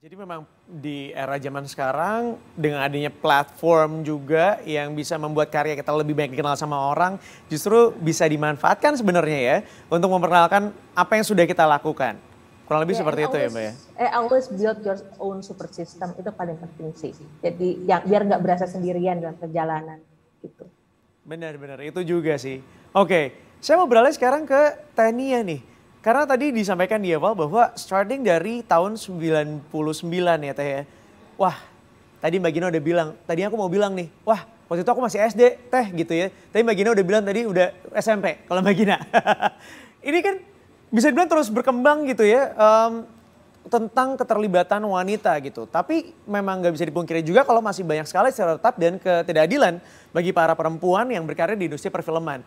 Jadi memang di era zaman sekarang dengan adanya platform juga yang bisa membuat karya kita lebih banyak dikenal sama orang, justru bisa dimanfaatkan sebenarnya ya untuk memperkenalkan apa yang sudah kita lakukan. Kurang lebih yeah, seperti itu ya, always, ya, Mbak ya. Eh, always build your own super system itu paling penting sih. Jadi ya, biar nggak berasa sendirian dalam perjalanan gitu. Benar-benar itu juga sih. Oke, saya mau beralih sekarang ke Tania nih. Karena tadi disampaikan di awal bahwa starting dari tahun 99 ya Teh ya. Wah, tadi Mbak Gina udah bilang, tadi aku mau bilang nih, wah waktu itu aku masih SD Teh gitu ya. Tapi Mbak Gina udah bilang tadi udah SMP kalau Mbak Gina. Ini kan bisa dibilang terus berkembang gitu ya. Um, tentang keterlibatan wanita gitu. Tapi memang nggak bisa dipungkiri juga kalau masih banyak sekali secara tetap dan ketidakadilan bagi para perempuan yang berkarya di industri perfilman.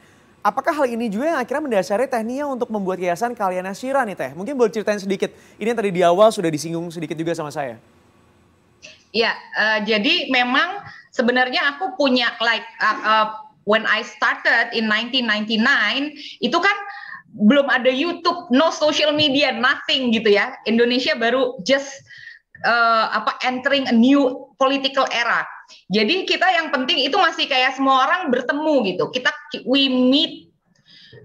Apakah hal ini juga yang akhirnya mendasari Teh untuk membuat yayasan Kalian Asyira nih Teh? Mungkin boleh ceritain sedikit. Ini yang tadi di awal sudah disinggung sedikit juga sama saya. Ya, uh, jadi memang sebenarnya aku punya like uh, uh, when I started in 1999 itu kan belum ada YouTube, no social media, nothing gitu ya. Indonesia baru just uh, apa entering a new political era jadi kita yang penting itu masih kayak semua orang bertemu gitu. Kita we meet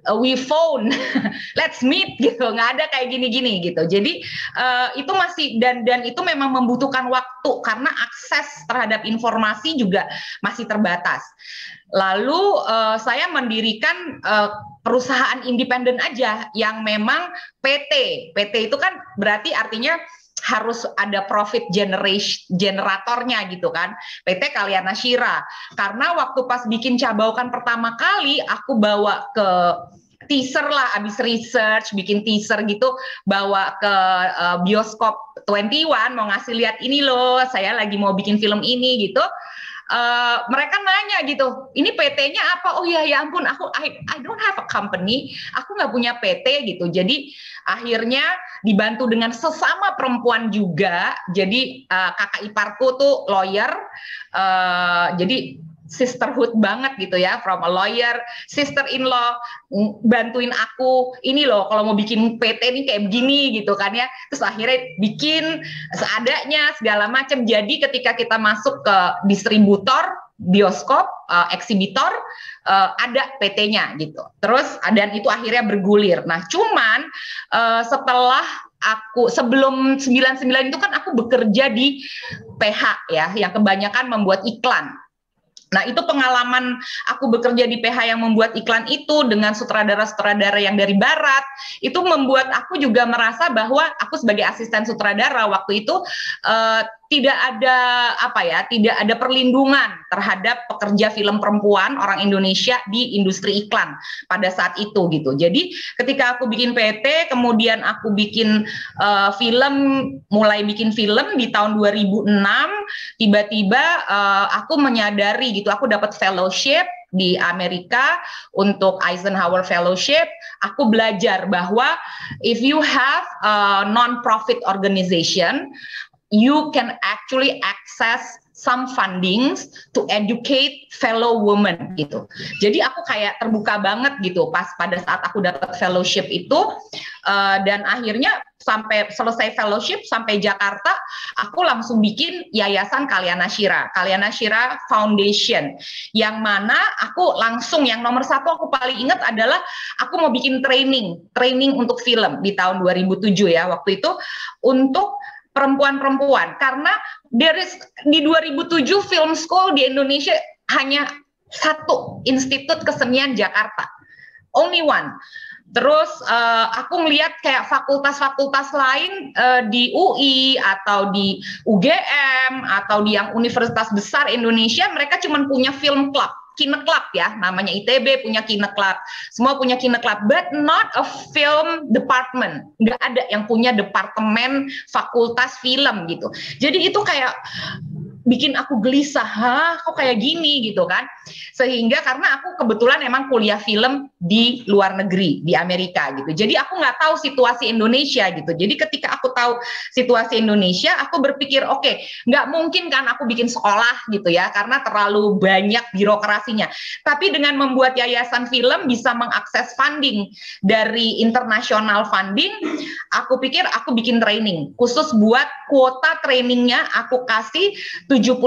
uh, we phone, let's meet gitu, nggak ada kayak gini-gini gitu. Jadi uh, itu masih dan dan itu memang membutuhkan waktu karena akses terhadap informasi juga masih terbatas. Lalu uh, saya mendirikan uh, perusahaan independen aja yang memang PT. PT itu kan berarti artinya harus ada profit generation generatornya gitu kan PT Kaliana Shira karena waktu pas bikin cabaukan pertama kali aku bawa ke teaser lah abis research bikin teaser gitu bawa ke uh, bioskop 21 mau ngasih lihat ini loh saya lagi mau bikin film ini gitu uh, mereka nanya gitu, ini PT-nya apa? Oh ya ya ampun, aku I, I don't have a company, aku nggak punya PT gitu. Jadi akhirnya dibantu dengan sesama perempuan juga. Jadi uh, kakak iparku tuh lawyer, uh, jadi sisterhood banget gitu ya from a lawyer sister in law bantuin aku ini loh kalau mau bikin PT ini kayak begini gitu kan ya terus akhirnya bikin seadanya segala macam jadi ketika kita masuk ke distributor bioskop uh, eksibitor uh, ada PT-nya gitu terus dan itu akhirnya bergulir nah cuman uh, setelah aku sebelum 99 itu kan aku bekerja di PH ya yang kebanyakan membuat iklan Nah, itu pengalaman aku bekerja di PH yang membuat iklan itu dengan sutradara-sutradara yang dari barat, itu membuat aku juga merasa bahwa aku sebagai asisten sutradara waktu itu uh, tidak ada apa ya, tidak ada perlindungan terhadap pekerja film perempuan orang Indonesia di industri iklan pada saat itu gitu. Jadi ketika aku bikin PT, e kemudian aku bikin uh, film, mulai bikin film di tahun 2006, tiba-tiba uh, aku menyadari gitu, aku dapat fellowship di Amerika untuk Eisenhower Fellowship, aku belajar bahwa if you have a non-profit organization, you can actually access some fundings to educate fellow women gitu. Jadi aku kayak terbuka banget gitu pas pada saat aku dapat fellowship itu uh, dan akhirnya sampai selesai fellowship sampai Jakarta aku langsung bikin yayasan Kaliana Shira, Kaliana Shira Foundation. Yang mana aku langsung yang nomor satu aku paling ingat adalah aku mau bikin training, training untuk film di tahun 2007 ya waktu itu untuk perempuan-perempuan karena there is di 2007 film school di Indonesia hanya satu institut kesenian Jakarta only one terus uh, aku melihat kayak fakultas-fakultas lain uh, di UI atau di UGM atau di yang universitas besar Indonesia mereka cuma punya film club kineklab ya, namanya ITB punya kineklab, semua punya kineklab, but not a film department, nggak ada yang punya departemen fakultas film gitu. Jadi itu kayak bikin aku gelisah, hah kok kayak gini gitu kan. Sehingga karena aku kebetulan emang kuliah film di luar negeri di Amerika gitu. Jadi aku nggak tahu situasi Indonesia gitu. Jadi ketika aku tahu situasi Indonesia, aku berpikir oke, okay, nggak mungkin kan aku bikin sekolah gitu ya karena terlalu banyak birokrasinya. Tapi dengan membuat yayasan film bisa mengakses funding dari internasional funding, aku pikir aku bikin training khusus buat kuota trainingnya aku kasih 70%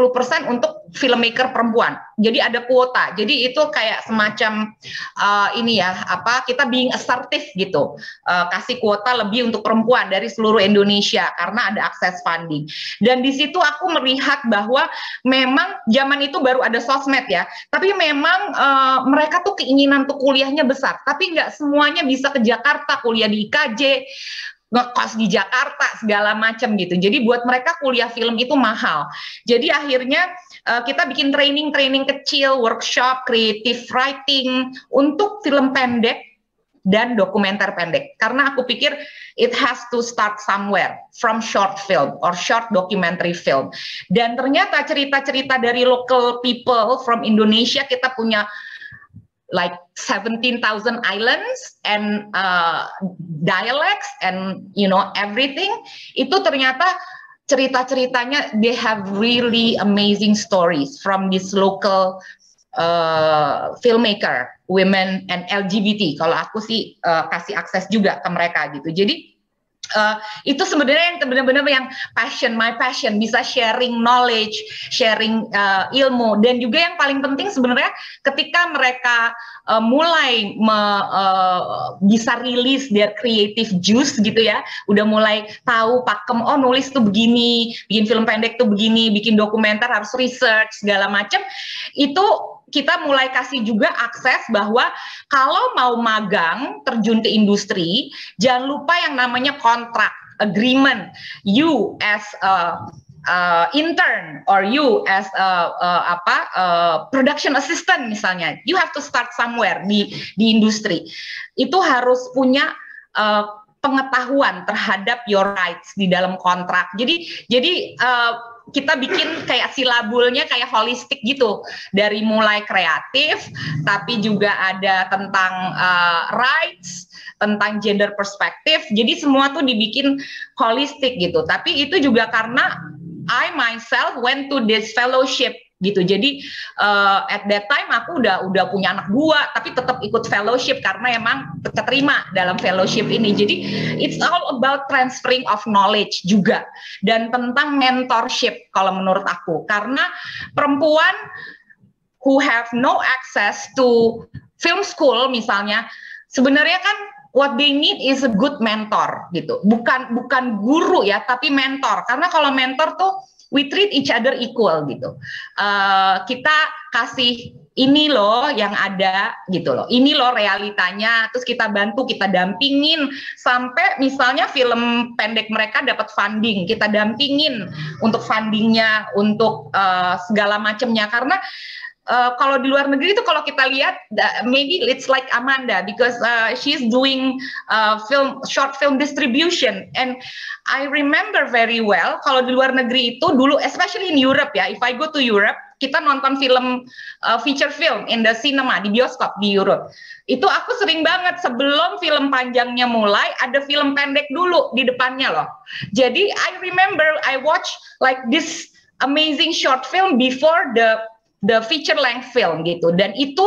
untuk filmmaker perempuan. Jadi ada kuota. Jadi itu kayak semacam uh, ini ya apa kita being assertive gitu uh, kasih kuota lebih untuk perempuan dari seluruh Indonesia karena ada akses funding dan di situ aku melihat bahwa memang zaman itu baru ada sosmed ya tapi memang uh, mereka tuh keinginan tuh kuliahnya besar tapi nggak semuanya bisa ke Jakarta kuliah di IKJ ngekos di Jakarta segala macam gitu. Jadi buat mereka kuliah film itu mahal. Jadi akhirnya Eh, kita bikin training-training kecil, workshop, creative writing untuk film pendek dan dokumenter pendek. Karena aku pikir it has to start somewhere from short film or short documentary film. Dan ternyata cerita-cerita dari local people from Indonesia kita punya like 17,000 islands and uh, dialects and you know everything itu ternyata cerita-ceritanya they have really amazing stories from this local uh, filmmaker, women and LGBT. Kalau aku sih uh, kasih akses juga ke mereka gitu. Jadi uh, itu sebenarnya yang benar-benar yang passion my passion bisa sharing knowledge sharing uh, ilmu dan juga yang paling penting sebenarnya ketika mereka uh, mulai me, uh, bisa rilis their creative juice gitu ya udah mulai tahu pakem oh nulis tuh begini bikin film pendek tuh begini bikin dokumenter harus research segala macam itu kita mulai kasih juga akses bahwa kalau mau magang terjun ke industri jangan lupa yang namanya kontrak agreement you as a uh, intern or you as a uh, apa uh, production assistant misalnya you have to start somewhere di di industri itu harus punya uh, pengetahuan terhadap your rights di dalam kontrak jadi jadi uh, kita bikin kayak silabulnya kayak holistik gitu dari mulai kreatif tapi juga ada tentang uh, rights tentang gender perspektif jadi semua tuh dibikin holistik gitu tapi itu juga karena I myself went to this fellowship gitu jadi uh, at that time aku udah udah punya anak dua tapi tetap ikut fellowship karena emang keterima dalam fellowship ini jadi it's all about transferring of knowledge juga dan tentang mentorship kalau menurut aku karena perempuan who have no access to film school misalnya sebenarnya kan what they need is a good mentor gitu bukan bukan guru ya tapi mentor karena kalau mentor tuh we treat each other equal gitu. Uh, kita kasih ini loh yang ada gitu loh. Ini loh realitanya. Terus kita bantu, kita dampingin sampai misalnya film pendek mereka dapat funding, kita dampingin untuk fundingnya, untuk uh, segala macamnya karena uh, kalau di luar negeri itu kalau kita lihat maybe it's like Amanda because uh, she's doing uh, film short film distribution and I remember very well kalau di luar negeri itu dulu especially in Europe ya if I go to Europe kita nonton film uh, feature film in the cinema di bioskop di Europe. Itu aku sering banget sebelum film panjangnya mulai ada film pendek dulu di depannya loh. Jadi I remember I watch like this amazing short film before the the feature length film gitu dan itu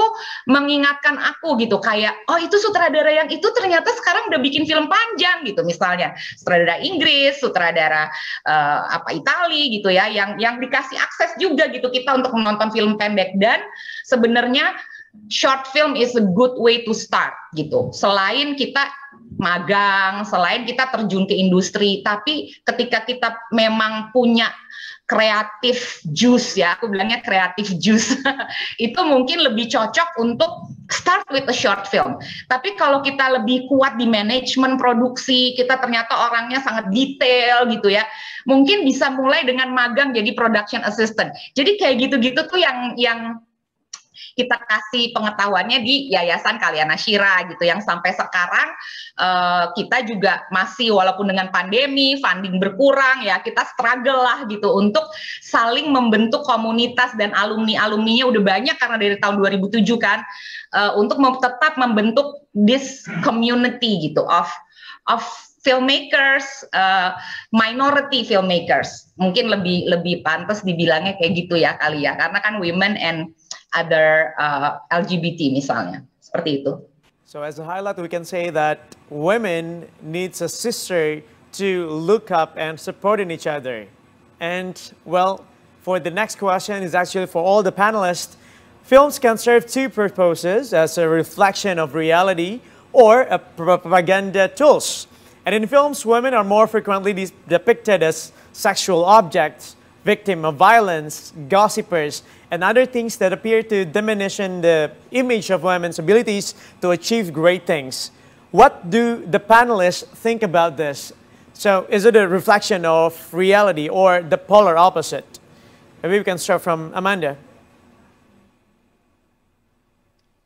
mengingatkan aku gitu kayak oh itu sutradara yang itu ternyata sekarang udah bikin film panjang gitu misalnya sutradara Inggris sutradara uh, apa Itali gitu ya yang yang dikasih akses juga gitu kita untuk menonton film pendek dan sebenarnya short film is a good way to start gitu selain kita magang selain kita terjun ke industri tapi ketika kita memang punya kreatif juice ya, aku bilangnya kreatif juice. itu mungkin lebih cocok untuk start with a short film. Tapi kalau kita lebih kuat di manajemen produksi, kita ternyata orangnya sangat detail gitu ya. Mungkin bisa mulai dengan magang jadi production assistant. Jadi kayak gitu-gitu tuh yang yang kita kasih pengetahuannya di Yayasan Kaliana Shira gitu yang sampai sekarang uh, kita juga masih walaupun dengan pandemi funding berkurang ya kita struggle lah gitu untuk saling membentuk komunitas dan alumni-alumninya udah banyak karena dari tahun 2007 kan uh, untuk tetap membentuk this community gitu of of filmmakers uh, minority filmmakers mungkin lebih lebih pantas dibilangnya kayak gitu ya kali ya karena kan women and other uh, LGBT misalnya. Seperti itu. So as a highlight, we can say that women needs a sister to look up and support in each other. And well, for the next question is actually for all the panelists. Films can serve two purposes as a reflection of reality or a propaganda tools. And in films, women are more frequently de depicted as sexual objects, victim of violence, gossipers, and other things that appear to diminish in the image of women's abilities to achieve great things. What do the panelists think about this? So is it a reflection of reality or the polar opposite? Maybe we can start from Amanda.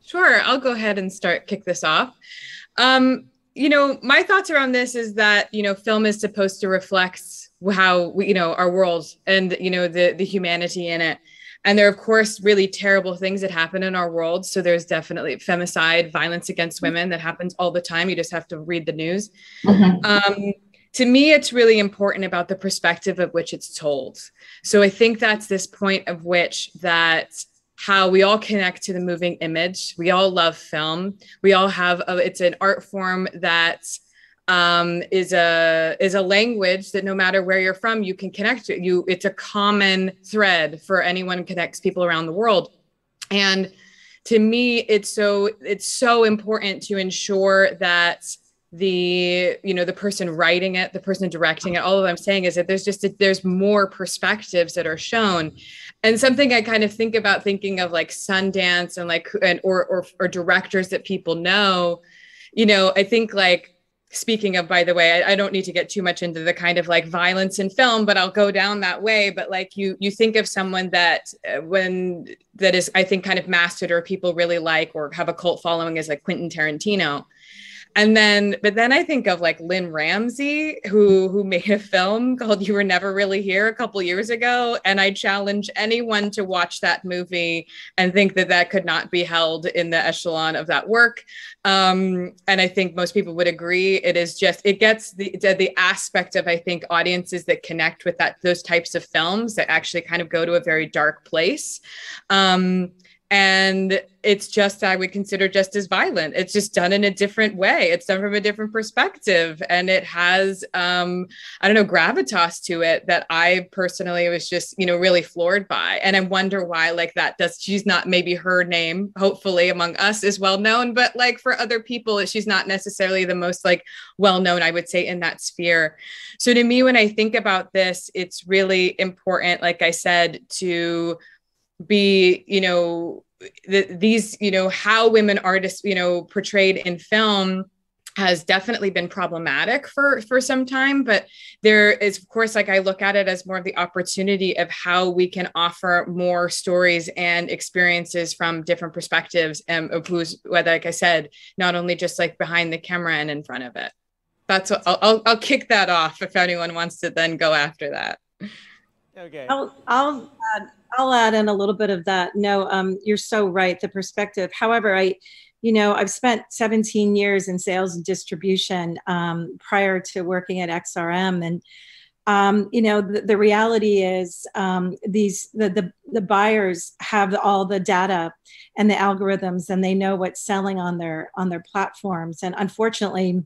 Sure, I'll go ahead and start kick this off. Um, you know, my thoughts around this is that you know, film is supposed to reflect how we, you know our world and you know the the humanity in it. And there are, of course, really terrible things that happen in our world. So there's definitely femicide, violence against mm-hmm. women that happens all the time. You just have to read the news. Mm-hmm. Um, to me, it's really important about the perspective of which it's told. So I think that's this point of which that how we all connect to the moving image. We all love film. We all have a, it's an art form that's um, is a is a language that no matter where you're from, you can connect to. You, it's a common thread for anyone who connects people around the world, and to me, it's so it's so important to ensure that the you know the person writing it the person directing it all of i'm saying is that there's just a, there's more perspectives that are shown and something i kind of think about thinking of like sundance and like and or or, or directors that people know you know i think like speaking of by the way I, I, don't need to get too much into the kind of like violence in film but i'll go down that way but like you you think of someone that uh, when that is i think kind of mastered or people really like or have a cult following is like quentin tarantino and then, but then I think of like Lynn Ramsey, who who made a film called You Were Never Really Here a couple years ago. And I challenge anyone to watch that movie and think that that could not be held in the echelon of that work. Um, and I think most people would agree. It is just it gets the the aspect of I think audiences that connect with that those types of films that actually kind of go to a very dark place. Um, and it's just i would consider just as violent it's just done in a different way it's done from a different perspective and it has um i don't know gravitas to it that i personally was just you know really floored by and i wonder why like that does she's not maybe her name hopefully among us is well known but like for other people she's not necessarily the most like well known i would say in that sphere so to me when i think about this it's really important like i said to be you know these you know how women artists you know portrayed in film has definitely been problematic for for some time but there is of course like i look at it as more of the opportunity of how we can offer more stories and experiences from different perspectives um, of who's whether like i said not only just like behind the camera and in front of it that's what, I'll, I'll kick that off if anyone wants to then go after that okay i'll i'll I'll add in a little bit of that. No, um, you're so right. The perspective. However, I, you know, I've spent 17 years in sales and distribution um, prior to working at XRM, and um, you know, the, the reality is um, these the, the the buyers have all the data and the algorithms, and they know what's selling on their on their platforms. And unfortunately,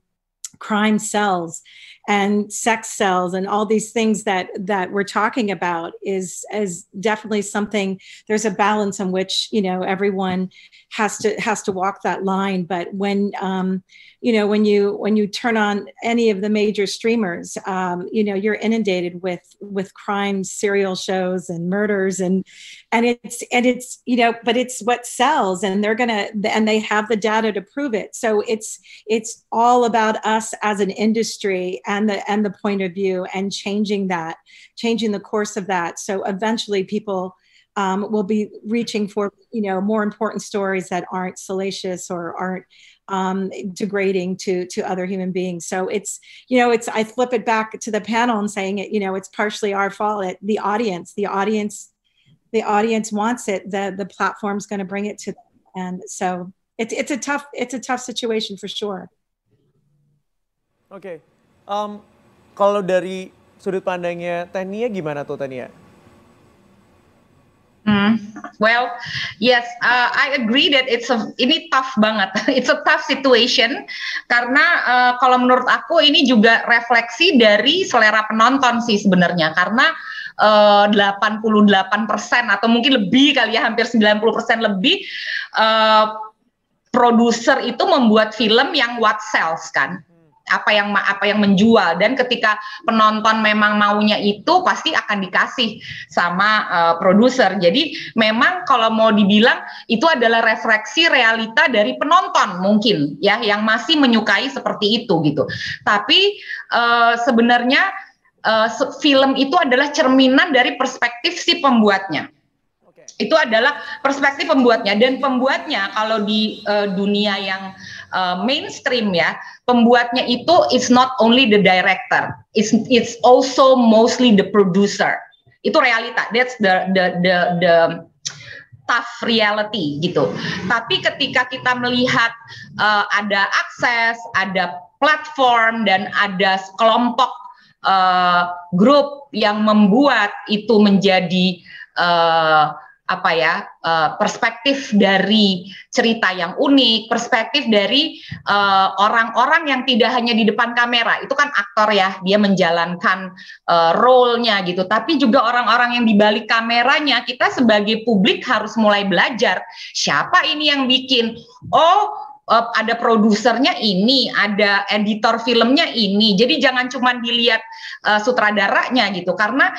crime sells and sex cells and all these things that that we're talking about is is definitely something there's a balance in which you know everyone has to has to walk that line but when um, you know when you when you turn on any of the major streamers um, you know you're inundated with with crime serial shows and murders and and it's and it's you know but it's what sells and they're gonna and they have the data to prove it so it's it's all about us as an industry and the and the point of view and changing that changing the course of that so eventually people um, will be reaching for you know more important stories that aren't salacious or aren't um, degrading to to other human beings. So it's you know it's I flip it back to the panel and saying it you know it's partially our fault. It, the audience, the audience, the audience wants it. The the platform's going to bring it to them, and so it's it's a tough it's a tough situation for sure. Okay, Um, kalau dari sudut pandangnya Tania gimana tuh Tania? Hmm. Well, yes, uh, I agree that it's a ini tough banget. It's a tough situation karena uh, kalau menurut aku ini juga refleksi dari selera penonton sih sebenarnya karena uh, 88% atau mungkin lebih kali ya hampir 90% lebih uh, produser itu membuat film yang what sells kan apa yang apa yang menjual dan ketika penonton memang maunya itu pasti akan dikasih sama uh, produser. Jadi memang kalau mau dibilang itu adalah refleksi realita dari penonton mungkin ya yang masih menyukai seperti itu gitu. Tapi uh, sebenarnya uh, film itu adalah cerminan dari perspektif si pembuatnya itu adalah perspektif pembuatnya dan pembuatnya kalau di uh, dunia yang uh, mainstream ya, pembuatnya itu is not only the director, it's it's also mostly the producer. Itu realita. That's the the the the tough reality gitu. Tapi ketika kita melihat uh, ada akses, ada platform dan ada kelompok uh, grup yang membuat itu menjadi uh, apa ya uh, perspektif dari cerita yang unik, perspektif dari orang eh, orang-orang yang tidak hanya di depan kamera itu kan aktor ya dia menjalankan uh, role-nya gitu, tapi juga orang-orang yang di balik kameranya kita sebagai publik harus mulai belajar siapa ini yang bikin oh uh, ada produsernya ini, ada editor filmnya ini. Jadi jangan cuma dilihat uh, sutradaranya gitu karena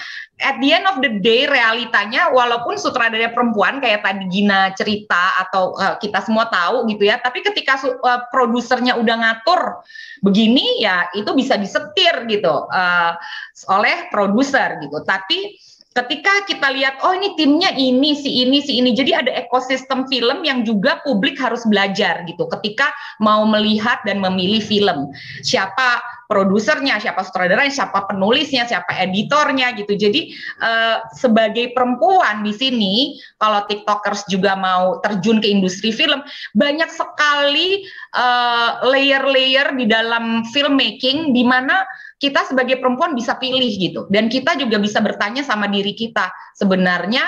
at the end of the day realitanya walaupun sutradaranya perempuan kayak tadi Gina cerita atau uh, kita semua tahu gitu ya, tapi ketika uh, produsernya udah ngatur begini ya itu bisa disetir gitu uh, oleh produser gitu. Tapi ketika kita lihat oh ini timnya ini si ini si ini jadi ada ekosistem film yang juga publik harus belajar gitu ketika mau melihat dan memilih film siapa produsernya siapa sutradaranya siapa penulisnya siapa editornya gitu jadi eh, sebagai perempuan di sini kalau tiktokers juga mau terjun ke industri film banyak sekali eh, layer-layer eh, di dalam filmmaking di mana kita sebagai perempuan bisa pilih gitu dan kita juga bisa bertanya sama diri kita sebenarnya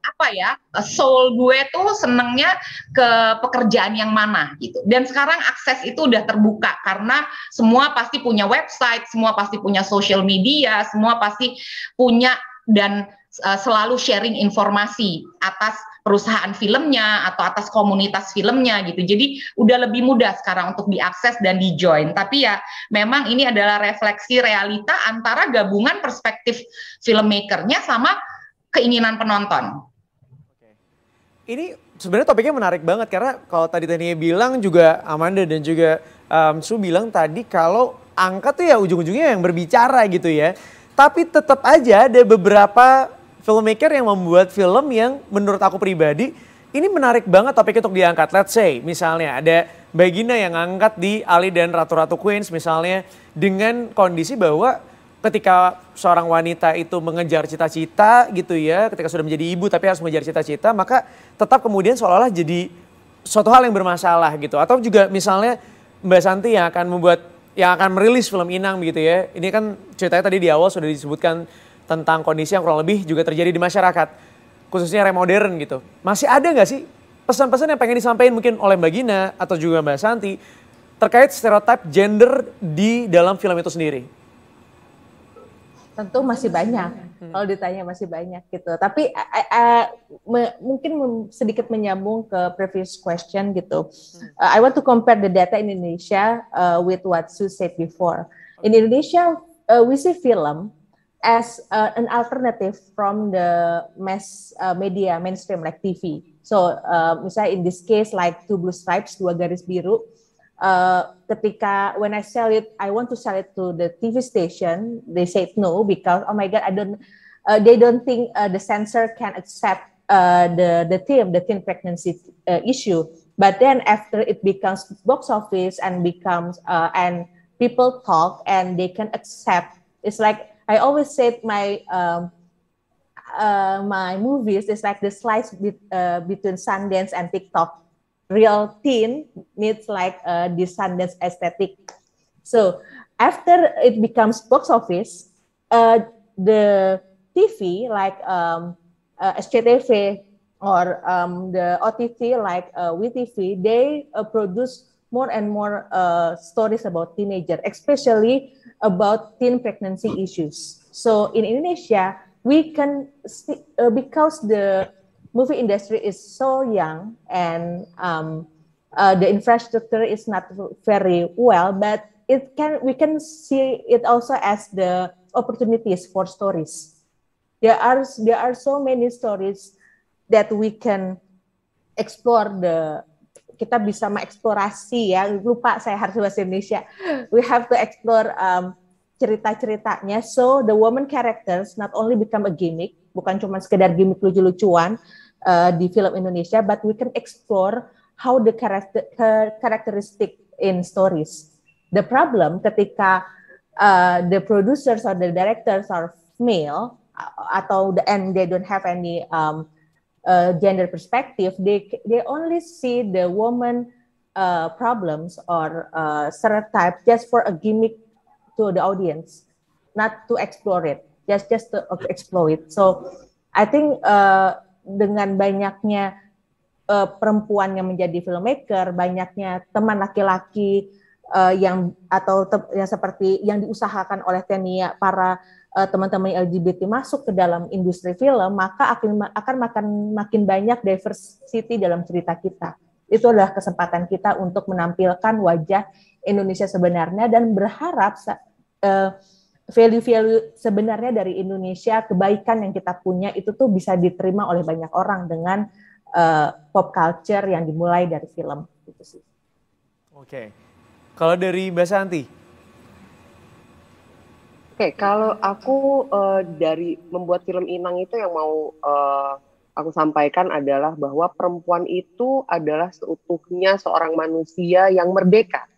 apa ya soul gue tuh senengnya ke pekerjaan yang mana gitu dan sekarang akses itu udah terbuka karena semua pasti punya website semua pasti punya social media semua pasti punya dan uh, selalu sharing informasi atas perusahaan filmnya atau atas komunitas filmnya gitu. Jadi udah lebih mudah sekarang untuk diakses dan di join. Tapi ya memang ini adalah refleksi realita antara gabungan perspektif filmmakernya sama keinginan penonton. Oke. Ini sebenarnya topiknya menarik banget karena kalau tadi Tania bilang juga Amanda dan juga um, Su bilang tadi kalau angka tuh ya ujung-ujungnya yang berbicara gitu ya. Tapi tetap aja ada beberapa filmmaker yang membuat film yang menurut aku pribadi ini menarik banget topik untuk diangkat. Let's say misalnya ada Bagina yang angkat di Ali dan Ratu-Ratu Queens misalnya dengan kondisi bahwa ketika seorang wanita itu mengejar cita-cita gitu ya, ketika sudah menjadi ibu tapi harus mengejar cita-cita, maka tetap kemudian seolah-olah jadi suatu hal yang bermasalah gitu. Atau juga misalnya Mbak Santi yang akan membuat yang akan merilis film Inang gitu ya. Ini kan ceritanya tadi di awal sudah disebutkan tentang kondisi yang kurang lebih juga terjadi di masyarakat, khususnya modern gitu. Masih ada nggak sih pesan-pesan yang pengen disampaikan mungkin oleh Mbak Gina atau juga Mbak Santi terkait stereotip gender di dalam film itu sendiri? Tentu masih banyak. Hmm. Kalau ditanya masih banyak gitu. Tapi uh, uh, me, mungkin sedikit menyambung ke previous question gitu. Hmm. Uh, I want to compare the data in Indonesia uh, with what Sue said before. In Indonesia, uh, we see film as uh, an alternative from the mass uh, media mainstream like TV. So uh, misalnya in this case like two blue stripes dua garis biru. Uh, ketika when I sell it, I want to sell it to the TV station. They said no because oh my god, I don't. Uh, they don't think uh, the censor can accept uh, the the theme, the teen pregnancy uh, issue. But then after it becomes box office and becomes uh, and people talk and they can accept. It's like I always said my um, uh, my movies is like the slice be uh, between Sundance and TikTok. Real teen needs like uh, the Sundance aesthetic. So after it becomes box office, uh, the TV like um, uh, SCTV or um, the OTT like uh, WeTV, they uh, produce more and more uh, stories about teenager, especially about teen pregnancy issues. So in Indonesia, we can see, uh, because the movie industry is so young and um, uh, the infrastructure is not very well, but it can we can see it also as the opportunities for stories. There are there are so many stories that we can explore the kita bisa mengeksplorasi ya lupa saya harus bahasa Indonesia we have to explore um, cerita-ceritanya so the woman characters not only become a gimmick bukan cuma sekedar gimmick lucu-lucuan uh, di film Indonesia but we can explore how the character characteristic in stories the problem ketika uh, the producers or the directors are male uh, atau the end they don't have any um, uh, gender perspective, they they only see the woman uh, problems or uh, stereotypes just for a gimmick to the audience, not to explore it, just just to explore it. So I think uh, dengan banyaknya uh, perempuan yang menjadi filmmaker, banyaknya teman laki-laki uh, yang atau yang seperti yang diusahakan oleh Tania para Eh, teman-teman LGBT masuk ke dalam industri film, maka akan akan makan makin banyak diversity dalam cerita kita. Itu adalah kesempatan kita untuk menampilkan wajah Indonesia sebenarnya dan berharap eh, value-value sebenarnya dari Indonesia, kebaikan yang kita punya itu tuh bisa diterima oleh banyak orang dengan uh, pop culture yang dimulai dari film itu sih. Oke. Okay. Kalau dari Mbak Santi, Oke, okay, kalau aku uh, dari membuat film Inang itu yang mau uh, aku sampaikan adalah bahwa perempuan itu adalah seutuhnya seorang manusia yang merdeka. Hmm.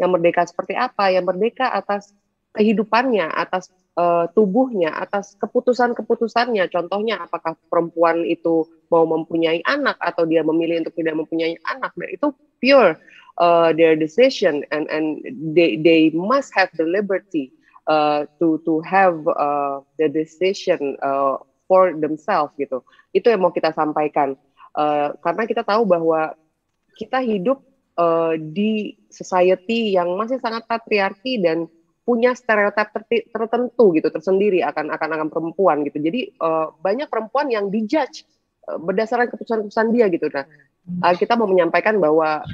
Yang merdeka seperti apa? Yang merdeka atas kehidupannya, atas uh, tubuhnya, atas keputusan-keputusannya. Contohnya apakah perempuan itu mau mempunyai anak atau dia memilih untuk tidak mempunyai anak Nah, itu pure uh, their decision and and they they must have the liberty Uh, to to have uh, the decision uh, for themselves gitu. Itu yang mau kita sampaikan. Uh, karena kita tahu bahwa kita hidup uh, di society yang masih sangat patriarki dan punya stereotip tertentu gitu tersendiri akan akan akan perempuan gitu. Jadi uh, banyak perempuan yang dijudge uh, berdasarkan keputusan-keputusan dia gitu. Nah, hmm. uh, kita mau menyampaikan bahwa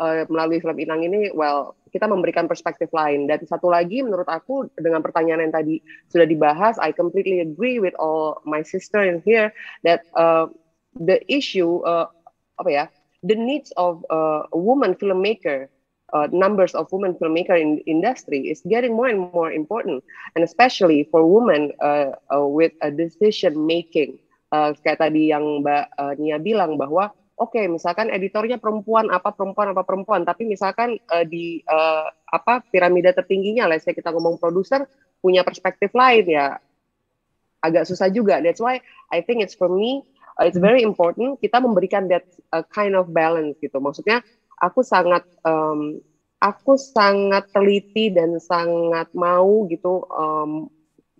Eh, melalui film Inang ini, well, kita memberikan perspektif lain. Dan satu lagi, menurut aku dengan pertanyaan yang tadi sudah dibahas, I completely agree with all my sister in here that uh, the issue uh, apa ya, the needs of uh, woman filmmaker Uh, numbers of women filmmaker in industry is getting more and more important, and especially for women uh, uh, with a decision making. Uh, kayak tadi yang Mbak uh, Nia bilang bahwa oke okay, misalkan editornya perempuan apa perempuan apa perempuan tapi misalkan uh, di uh, apa piramida tertingginya lah saya kita ngomong produser punya perspektif lain ya agak susah juga that's why I think it's for me uh, it's very important kita memberikan that uh, kind of balance gitu maksudnya aku sangat um, aku sangat teliti dan sangat mau gitu um,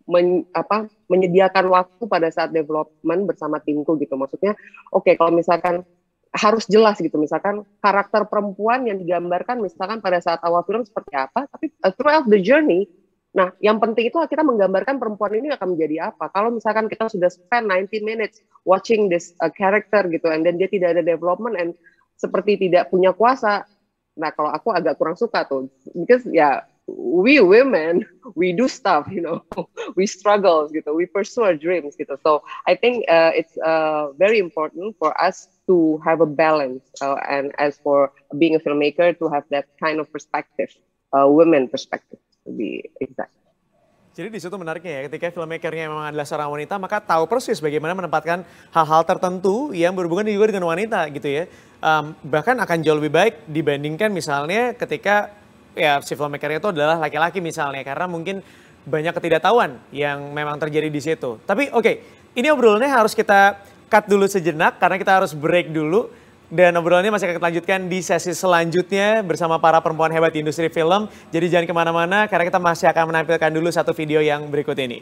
men, apa menyediakan waktu pada saat development bersama timku gitu maksudnya oke okay, kalau misalkan harus jelas gitu misalkan karakter perempuan yang digambarkan misalkan pada saat awal film seperti apa tapi uh, throughout the journey nah yang penting itu kita menggambarkan perempuan ini akan menjadi apa kalau misalkan kita sudah spend 90 minutes watching this uh, character gitu and then dia tidak ada development and seperti tidak punya kuasa nah kalau aku agak kurang suka tuh because ya yeah, we women we do stuff you know we struggle gitu we pursue our dreams gitu so I think uh, it's uh, very important for us to have a balance uh, and as for being a filmmaker to have that kind of perspective uh, women perspective to be exact jadi di situ menariknya ya, ketika filmmakernya memang adalah seorang wanita, maka tahu persis bagaimana menempatkan hal-hal tertentu yang berhubungan juga dengan wanita gitu ya. Um, bahkan akan jauh lebih baik dibandingkan misalnya ketika ya si filmmakernya itu adalah laki-laki misalnya, karena mungkin banyak ketidaktahuan yang memang terjadi di situ. Tapi oke, okay, ini obrolannya harus kita cut dulu sejenak karena kita harus break dulu. Dan obrolannya masih akan kita lanjutkan di sesi selanjutnya bersama para perempuan hebat di industri film. Jadi jangan kemana-mana karena kita masih akan menampilkan dulu satu video yang berikut ini.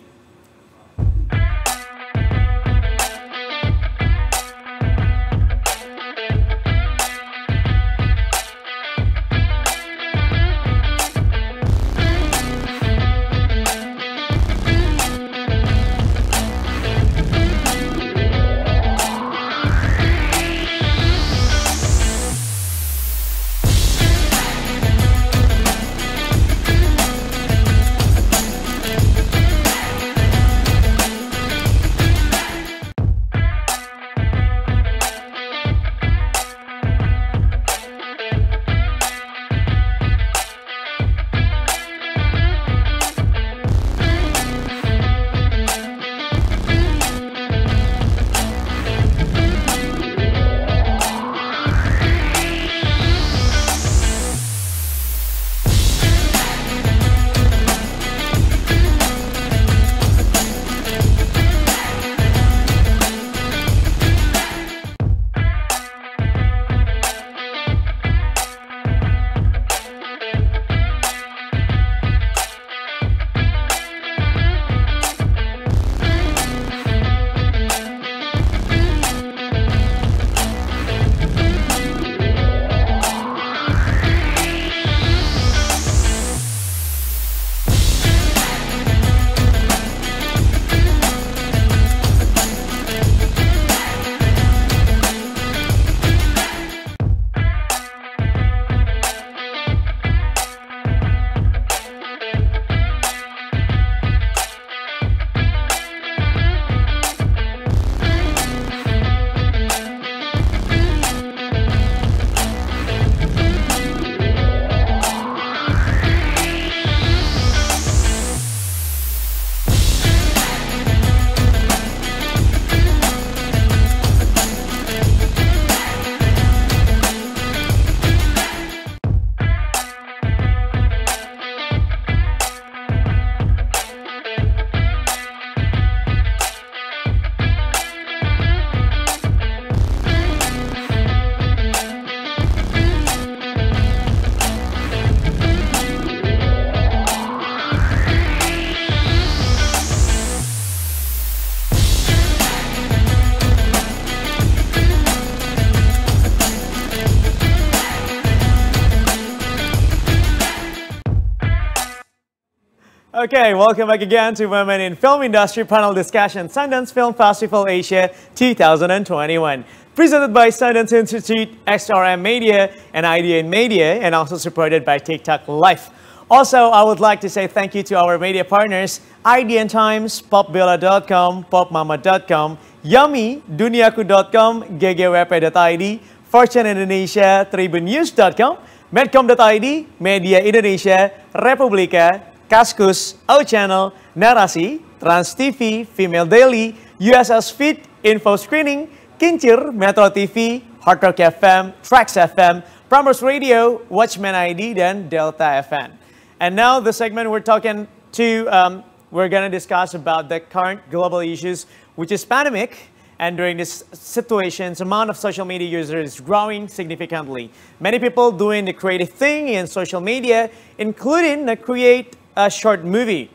Okay, welcome back again to Women in Film Industry panel discussion Sundance Film Festival Asia 2021. Presented by Sundance Institute, XRM Media, and Idea in Media, and also supported by TikTok Life. Also, I would like to say thank you to our media partners, IDN Times, popbella.com, popmama.com, yummy, duniaku.com, ggwp.id, Fortune Indonesia, tribunews.com, medcom.id, Media Indonesia, Republika, Kaskus, Our Channel, Narasi, Trans TV, Female Daily, USS Feed, Info Screening, Kincir, Metro TV, Hard Rock FM, Tracks FM, Promos Radio, Watchman ID, dan Delta FM. And now the segment we're talking to, um, we're going to discuss about the current global issues, which is pandemic. And during this situation, the amount of social media users is growing significantly. Many people doing the creative thing in social media, including the create a short movie.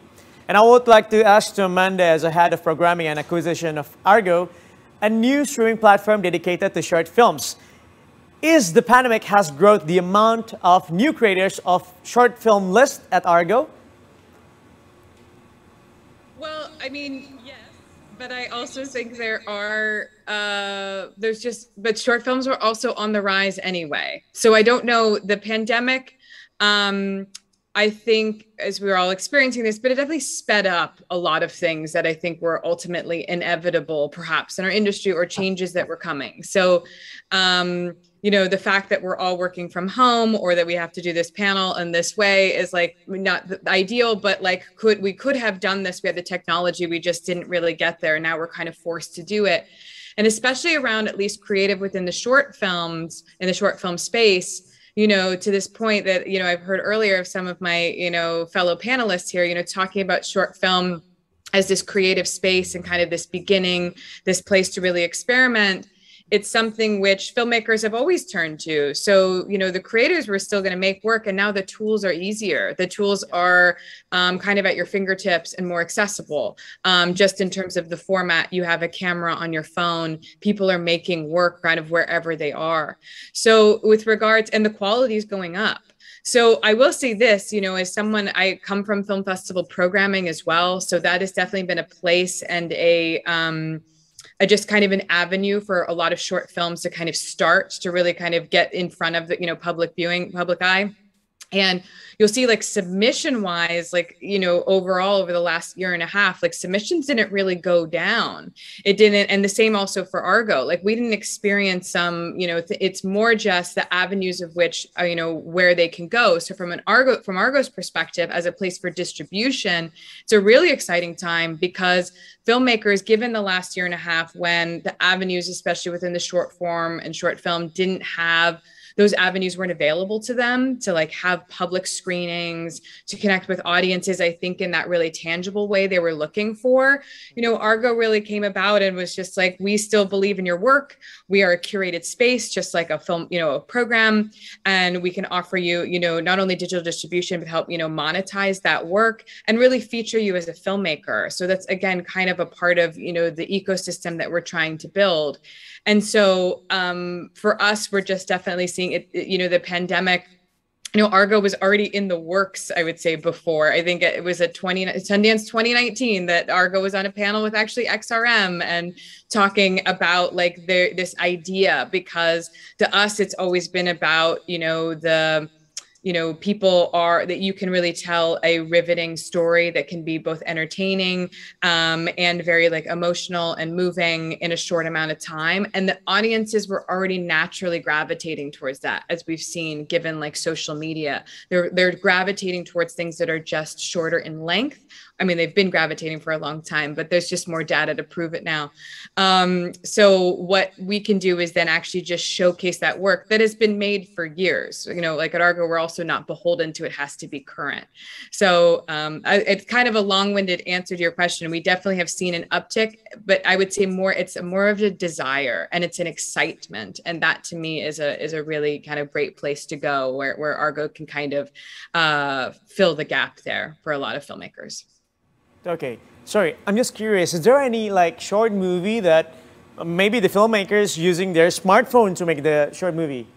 And I would like to ask to as a head of programming and acquisition of Argo, a new streaming platform dedicated to short films. Is the pandemic has grown the amount of new creators of short film list at Argo? Well, I mean, yes, but I also think there are uh, there's just but short films are also on the rise anyway. So I don't know the pandemic. Um, I think as we were all experiencing this, but it definitely sped up a lot of things that I think were ultimately inevitable, perhaps in our industry or changes that were coming. So, um, you know, the fact that we're all working from home or that we have to do this panel in this way is like not ideal, but like could we could have done this? We had the technology, we just didn't really get there. Now we're kind of forced to do it, and especially around at least creative within the short films in the short film space you know, to this point that, you know, I've heard earlier of some of my, you know, fellow panelists here, you know, talking about short film as this creative space and kind of this beginning, this place to really experiment it's something which filmmakers have always turned to. So, you know, the creators were still going to make work, and now the tools are easier. The tools are um, kind of at your fingertips and more accessible, um, just in terms of the format. You have a camera on your phone, people are making work kind of wherever they are. So, with regards, and the quality is going up. So I will say this, you know, as someone I come from film festival programming as well, so that has definitely been a place and a um, a, just kind of an avenue for a lot of short films to kind of start to really kind of get in front of the you know public viewing public eye and you'll see like submission wise, like, you know, overall over the last year and a half, like submissions didn't really go down. It didn't. And the same also for Argo. Like we didn't experience some, you know, th- it's more just the avenues of which, uh, you know, where they can go. So from an Argo, from Argo's perspective as a place for distribution, it's a really exciting time because filmmakers, given the last year and a half when the avenues, especially within the short form and short film, didn't have those avenues weren't available to them to like have public screenings, to connect with audiences, I think in that really tangible way they were looking for. You know, Argo really came about and was just like, we still believe in your work. We are a curated space, just like a film, you know, a program. And we can offer you, you know, not only digital distribution, but help, you know, monetize that work and really feature you as a filmmaker. So that's again kind of a part of, you know, the ecosystem that we're trying to build. And so um, for us, we're just definitely seeing it, you know, the pandemic you know argo was already in the works i would say before i think it was a 20 sundance 2019 that argo was on a panel with actually xrm and talking about like their this idea because to us it's always been about you know the you know people are that you can really tell a riveting story that can be both entertaining um, and very like emotional and moving in a short amount of time and the audiences were already naturally gravitating towards that as we've seen given like social media they're they're gravitating towards things that are just shorter in length I mean, they've been gravitating for a long time, but there's just more data to prove it now. Um, so what we can do is then actually just showcase that work that has been made for years. You know, like at Argo, we're also not beholden to it has to be current. So um, I, it's kind of a long-winded answer to your question. We definitely have seen an uptick, but I would say more it's more of a desire and it's an excitement, and that to me is a is a really kind of great place to go where where Argo can kind of uh, fill the gap there for a lot of filmmakers. Okay, sorry, I'm just curious. Is there any like short movie that maybe the filmmakers using their smartphone to make the short movie?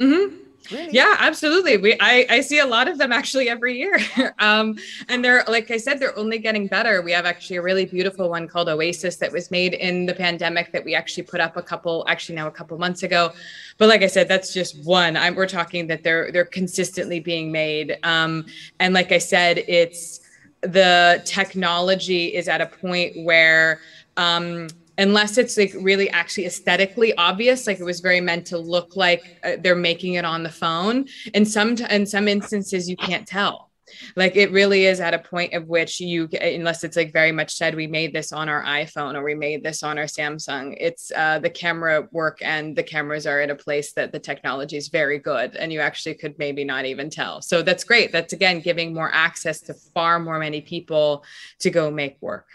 Mm-hmm. Really? Yeah, absolutely. We I, I see a lot of them actually every year. um, and they're like I said, they're only getting better. We have actually a really beautiful one called Oasis that was made in the pandemic that we actually put up a couple actually now a couple months ago. But like I said, that's just one. I'm, we're talking that they're they're consistently being made. Um, and like I said, it's the technology is at a point where um, unless it's like really actually aesthetically obvious like it was very meant to look like uh, they're making it on the phone and some in some instances you can't tell like it really is at a point of which you, unless it's like very much said, we made this on our iPhone or we made this on our Samsung. It's uh, the camera work and the cameras are in a place that the technology is very good, and you actually could maybe not even tell. So that's great. That's again giving more access to far more many people to go make work.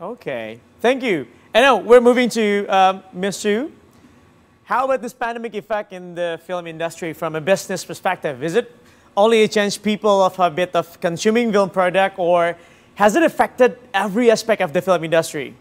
Okay, thank you. And now we're moving to um, Ms. Chu. How about this pandemic effect in the film industry from a business perspective? Is it only changed people of a bit of consuming film product or has it affected every aspect of the film industry?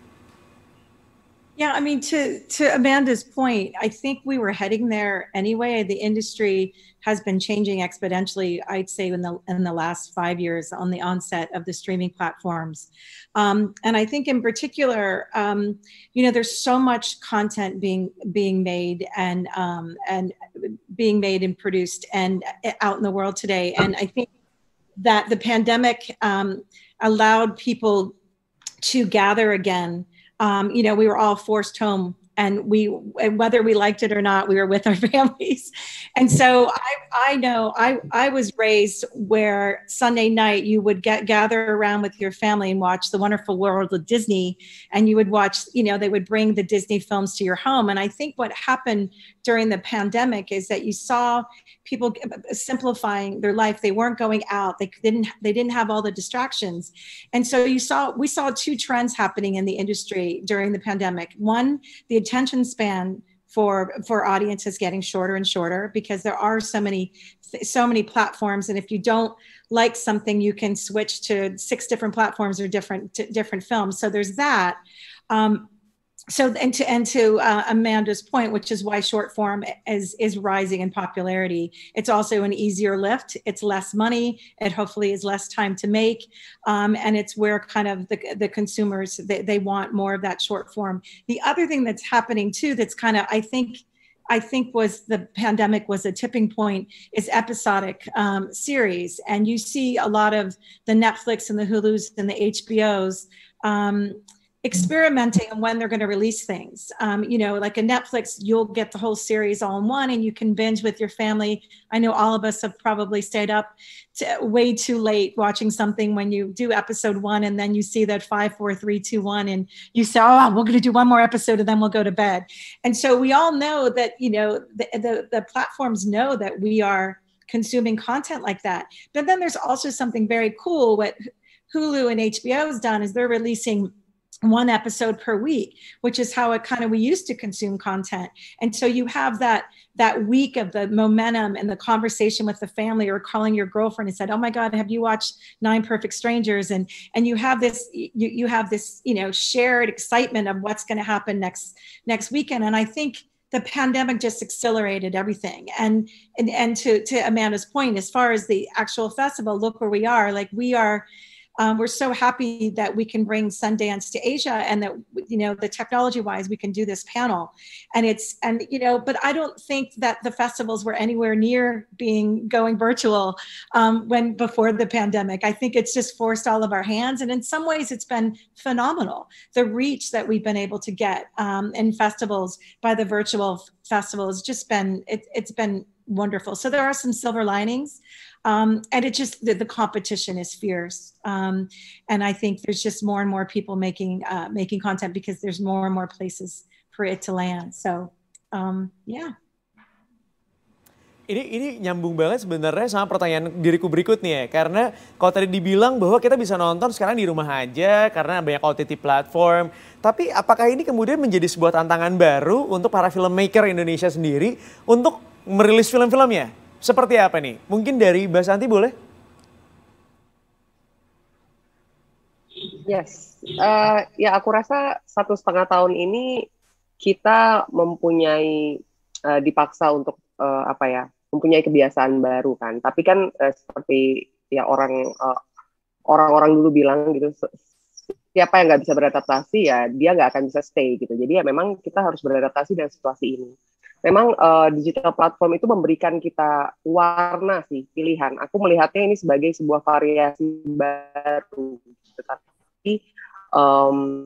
Yeah, I mean, to to Amanda's point, I think we were heading there anyway. The industry has been changing exponentially. I'd say in the in the last five years, on the onset of the streaming platforms, um, and I think in particular, um, you know, there's so much content being being made and um, and being made and produced and eh, out in the world today. And I think that the pandemic um, allowed people to gather again um, you know, we were all forced home and we and whether we liked it or not we were with our families and so i i know i i was raised where sunday night you would get gather around with your family and watch the wonderful world of disney and you would watch you know they would bring the disney films to your home and i think what happened during the pandemic is that you saw people simplifying their life they weren't going out they didn't they didn't have all the distractions and so you saw we saw two trends happening in the industry during the pandemic one the attention span for for audiences getting shorter and shorter because there are so many so many platforms and if you don't like something you can switch to six different platforms or different different films so there's that um, so and to and to uh, Amanda's point, which is why short form is is rising in popularity. It's also an easier lift. It's less money. It hopefully is less time to make, um, and it's where kind of the the consumers they, they want more of that short form. The other thing that's happening too, that's kind of I think I think was the pandemic was a tipping point is episodic um, series, and you see a lot of the Netflix and the Hulu's and the HBO's um, experimenting and when they're going to release things. Um, you know, like a Netflix, you'll get the whole series all in one and you can binge with your family. I know all of us have probably stayed up to, way too late watching something when you do episode one and then you see that five, four, three, two, one, and you say, oh, we're going to do one more episode and then we'll go to bed. And so we all know that, you know, the, the, the platforms know that we are consuming content like that. But then there's also something very cool what Hulu and HBO has done is they're releasing one episode per week which is how it kind of we used to consume content and so you have that that week of the momentum and the conversation with the family or calling your girlfriend and said oh my god have you watched nine perfect strangers and and you have this you, you have this you know shared excitement of what's going to happen next next weekend and i think the pandemic just accelerated everything and and and to to amanda's point as far as the actual festival look where we are like we are um, we're so happy that we can bring Sundance to Asia and that, you know, the technology wise, we can do this panel. And it's, and, you know, but I don't think that the festivals were anywhere near being going virtual um, when before the pandemic. I think it's just forced all of our hands. And in some ways, it's been phenomenal the reach that we've been able to get um, in festivals by the virtual festival has just been, it, it's been wonderful. So there are some silver linings. Um, and it just, the, the competition is fierce. Um, and I think there's just more and more people making, uh, making content because there's more and more places for it to land. So um, yeah. Ini, ini nyambung banget sebenarnya sama pertanyaan diriku berikut nih ya. Karena kalau tadi dibilang bahwa kita bisa nonton sekarang di rumah aja karena banyak OTT platform. Tapi apakah ini kemudian menjadi sebuah tantangan baru untuk para filmmaker Indonesia sendiri untuk merilis film-filmnya? Seperti apa nih? Mungkin dari Mbak Santi boleh? Yes, uh, ya aku rasa satu setengah tahun ini kita mempunyai uh, dipaksa untuk uh, apa ya mempunyai kebiasaan baru kan tapi kan uh, seperti ya orang uh, orang-orang dulu bilang gitu siapa yang nggak bisa beradaptasi ya dia nggak akan bisa stay gitu jadi ya memang kita harus beradaptasi dengan situasi ini memang uh, digital platform itu memberikan kita warna sih pilihan. Aku melihatnya ini sebagai sebuah variasi baru, tetapi gitu. um,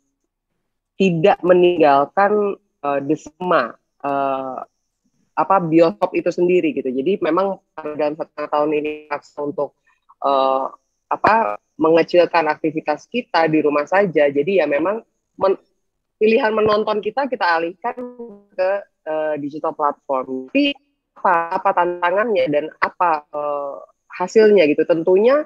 tidak meninggalkan uh, desma uh, apa bioskop itu sendiri gitu. Jadi memang dalam setengah tahun ini untuk uh, apa mengecilkan aktivitas kita di rumah saja. Jadi ya memang men pilihan menonton kita kita alihkan ke uh, digital platform. Tapi apa, apa tantangannya dan apa uh, hasilnya gitu? Tentunya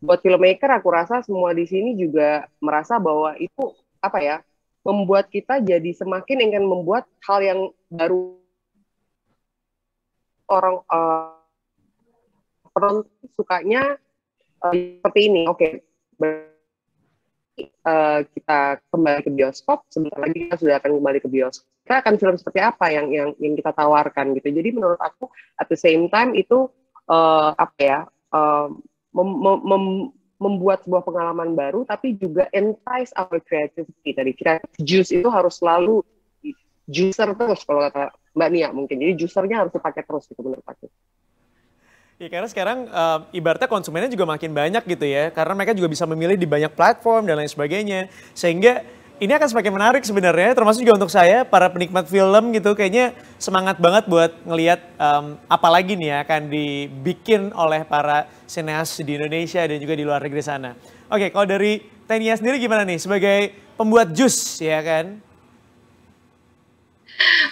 buat filmmaker aku rasa semua di sini juga merasa bahwa itu apa ya membuat kita jadi semakin ingin membuat hal yang baru orang uh, sukanya uh, seperti ini. Oke, okay. uh, kita kembali ke bioskop. Sebentar lagi kita sudah akan kembali ke bioskop kita akan film seperti apa yang yang yang kita tawarkan gitu. Jadi menurut aku at the same time itu uh, apa ya uh, mem, mem, mem, membuat sebuah pengalaman baru tapi juga entice our creativity tadi kita juice itu harus selalu juicer terus kalau kata Mbak Nia mungkin. Jadi juicernya harus dipakai terus gitu menurut aku. Ya, karena sekarang uh, ibaratnya konsumennya juga makin banyak gitu ya, karena mereka juga bisa memilih di banyak platform dan lain sebagainya, sehingga ini akan semakin menarik sebenarnya, termasuk juga untuk saya para penikmat film gitu, kayaknya semangat banget buat ngeliat um, apa lagi nih ya akan dibikin oleh para sineas di Indonesia dan juga di luar negeri sana. Oke, kalau dari Tania sendiri gimana nih sebagai pembuat jus ya kan?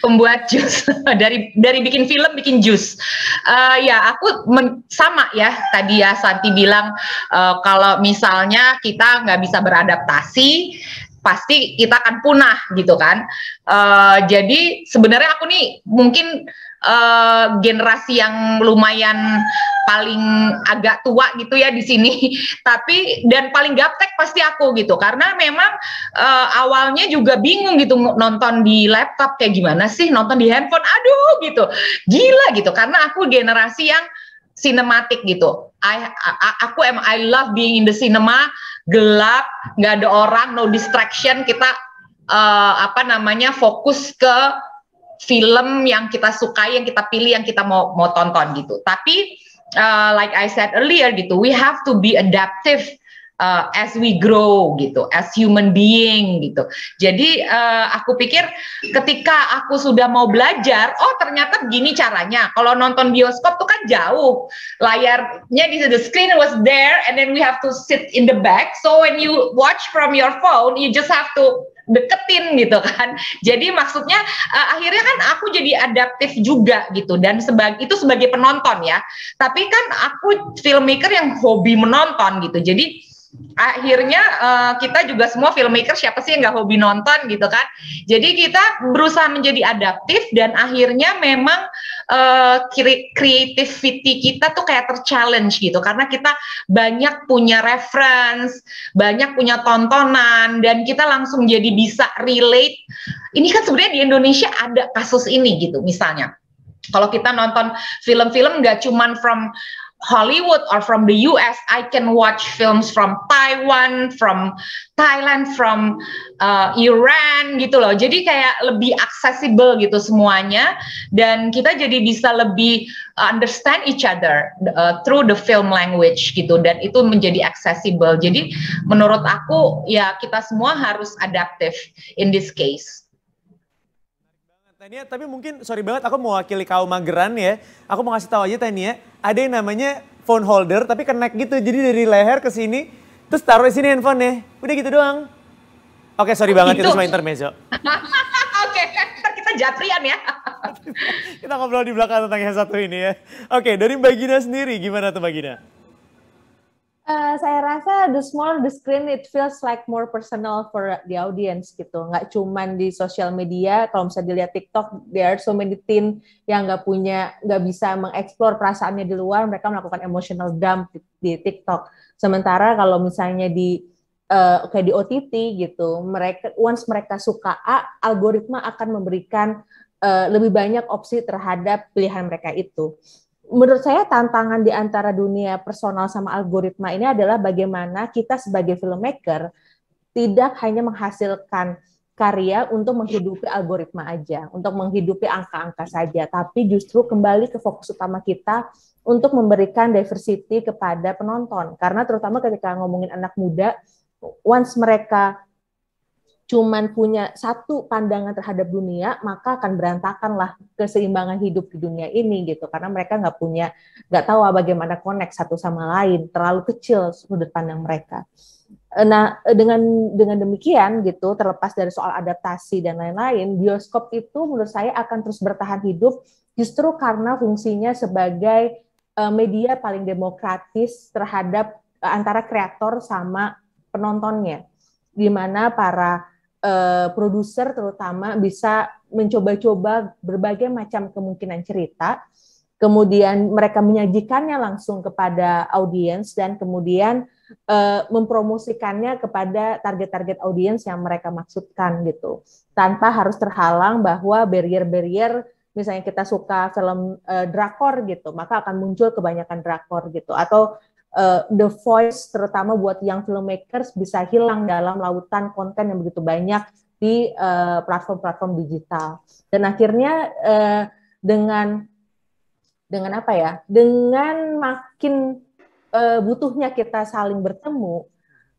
Pembuat jus dari dari bikin film bikin jus. Uh, ya aku men, sama ya tadi ya Santi bilang uh, kalau misalnya kita nggak bisa beradaptasi pasti kita akan punah gitu kan. Uh, jadi sebenarnya aku nih mungkin uh, generasi yang lumayan paling agak tua gitu ya di sini. Tapi dan paling gaptek pasti aku gitu karena memang uh, awalnya juga bingung gitu nonton di laptop kayak gimana sih nonton di handphone. Aduh gitu. Gila gitu karena aku generasi yang sinematik gitu. I, I aku emang I love being in the cinema gelap, nggak ada orang, no distraction, kita uh, apa namanya fokus ke film yang kita suka yang kita pilih, yang kita mau mau tonton gitu. Tapi uh, like I said earlier gitu, we have to be adaptive uh, as we grow gitu, as human being gitu. Jadi uh, aku pikir ketika aku sudah mau belajar, oh ternyata gini caranya. Kalau nonton bioskop tuh kan jauh, layarnya di the screen was there and then we have to sit in the back. So when you watch from your phone, you just have to deketin gitu kan. Jadi maksudnya uh, akhirnya kan aku jadi adaptif juga gitu dan sebagai itu sebagai penonton ya. Tapi kan aku filmmaker yang hobi menonton gitu. Jadi akhirnya uh, kita juga semua filmmaker siapa sih yang nggak hobi nonton gitu kan jadi kita berusaha menjadi adaptif dan akhirnya memang uh, creativity kita tuh kayak terchallenge gitu karena kita banyak punya reference banyak punya tontonan dan kita langsung jadi bisa relate ini kan sebenarnya di Indonesia ada kasus ini gitu misalnya kalau kita nonton film-film nggak cuman from Hollywood or from the US, I can watch films from Taiwan, from Thailand, from uh, Iran gitu loh. Jadi kayak lebih accessible gitu semuanya dan kita jadi bisa lebih understand each other uh, through the film language gitu dan itu menjadi accessible. Jadi menurut aku ya kita semua harus adaptif in this case. Tania, tapi mungkin sorry banget aku mewakili kaum mageran ya. Aku mau kasih tahu aja Tania, ada yang namanya phone holder tapi connect gitu. Jadi dari leher ke sini terus taruh di sini handphone ya. Udah gitu doang. Oke, sorry oh, banget itu gitu. cuma intermezzo. Oke, ntar kita jatrian ya. kita ngobrol di belakang tentang yang satu ini ya. Oke, dari Mbak Gina sendiri gimana tuh Mbak Gina? Eh, saya rasa the small the screen it feels like more personal for the audience gitu nggak cuman di sosial media kalau misalnya dilihat TikTok there are so many teen yang nggak punya nggak bisa mengeksplor perasaannya di luar mereka melakukan emotional dump di, di TikTok sementara kalau misalnya di uh, kayak di OTT gitu mereka once mereka suka A algoritma akan memberikan uh, lebih banyak opsi terhadap pilihan mereka itu menurut saya tantangan di antara dunia personal sama algoritma ini adalah bagaimana kita sebagai filmmaker tidak hanya menghasilkan karya untuk menghidupi algoritma aja, untuk menghidupi angka-angka saja, tapi justru kembali ke fokus utama kita untuk memberikan diversity kepada penonton. Karena terutama ketika ngomongin anak muda, once mereka cuman punya satu pandangan terhadap dunia, maka akan berantakanlah keseimbangan hidup di dunia ini gitu. Karena mereka nggak punya, nggak tahu ah bagaimana connect satu sama lain. Terlalu kecil sudut pandang mereka. Eh, nah, eh, dengan dengan demikian gitu, terlepas dari soal adaptasi dan lain-lain, bioskop itu menurut saya akan terus bertahan hidup justru karena fungsinya sebagai eh, media paling demokratis terhadap antara kreator sama penontonnya di mana para uh, produser terutama bisa mencoba-coba berbagai macam kemungkinan cerita, kemudian mereka menyajikannya langsung kepada audiens dan kemudian uh, mempromosikannya kepada target-target audiens yang mereka maksudkan gitu, tanpa harus terhalang bahwa barrier-barrier misalnya kita suka film uh, drakor gitu, maka akan muncul kebanyakan drakor gitu atau uh, the voice terutama buat yang filmmakers bisa hilang dalam lautan konten yang begitu banyak di eh, platform-platform uh, digital. Dan akhirnya uh, dengan dengan apa ya? Dengan makin uh, butuhnya kita saling bertemu,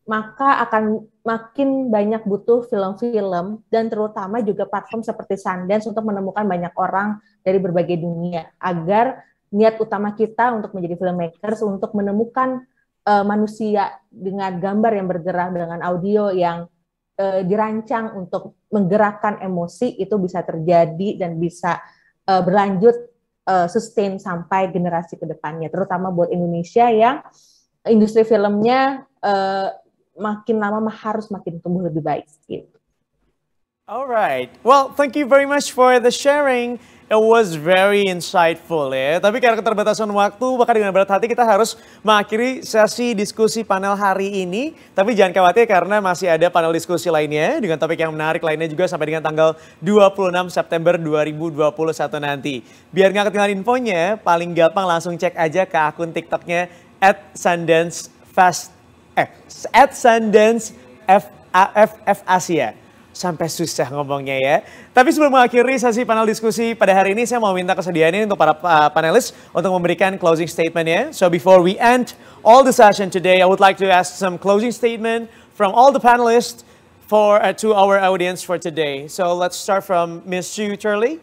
maka akan makin banyak butuh film-film dan terutama juga platform seperti Sundance untuk menemukan banyak orang dari berbagai dunia agar niat utama kita untuk menjadi filmmakers untuk menemukan uh, manusia dengan gambar yang bergerak dengan audio yang uh, dirancang untuk menggerakkan emosi itu bisa terjadi dan bisa uh, berlanjut uh, sustain sampai generasi kedepannya terutama buat Indonesia yang industri filmnya uh, makin lama harus makin tumbuh lebih baik gitu. All right. Well, thank you very much for the sharing. It was very insightful ya. Tapi karena keterbatasan waktu, maka dengan berat hati kita harus mengakhiri sesi diskusi panel hari ini. Tapi jangan khawatir karena masih ada panel diskusi lainnya dengan topik yang menarik lainnya juga sampai dengan tanggal 26 September 2021 nanti. Biar nggak ketinggalan infonya, paling gampang langsung cek aja ke akun TikToknya at Sundance Fast, eh, at Sundance F, A, F, F Asia sampai susah ngomongnya ya. Tapi sebelum mengakhiri sesi panel diskusi pada hari ini, saya mau minta kesediaannya untuk para uh, panelis untuk memberikan closing statementnya. So before we end all the session today, I would like to ask some closing statement from all the panelists for uh, to our audience for today. So let's start from Miss Chu Charlie.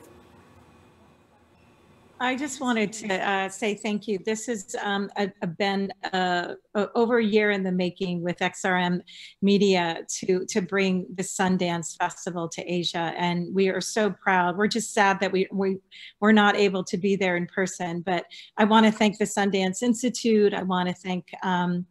I just wanted to uh, say thank you. This has um, been uh, over a year in the making with XRM Media to to bring the Sundance Festival to Asia, and we are so proud. We're just sad that we we were not able to be there in person, but I want to thank the Sundance Institute. I want to thank um,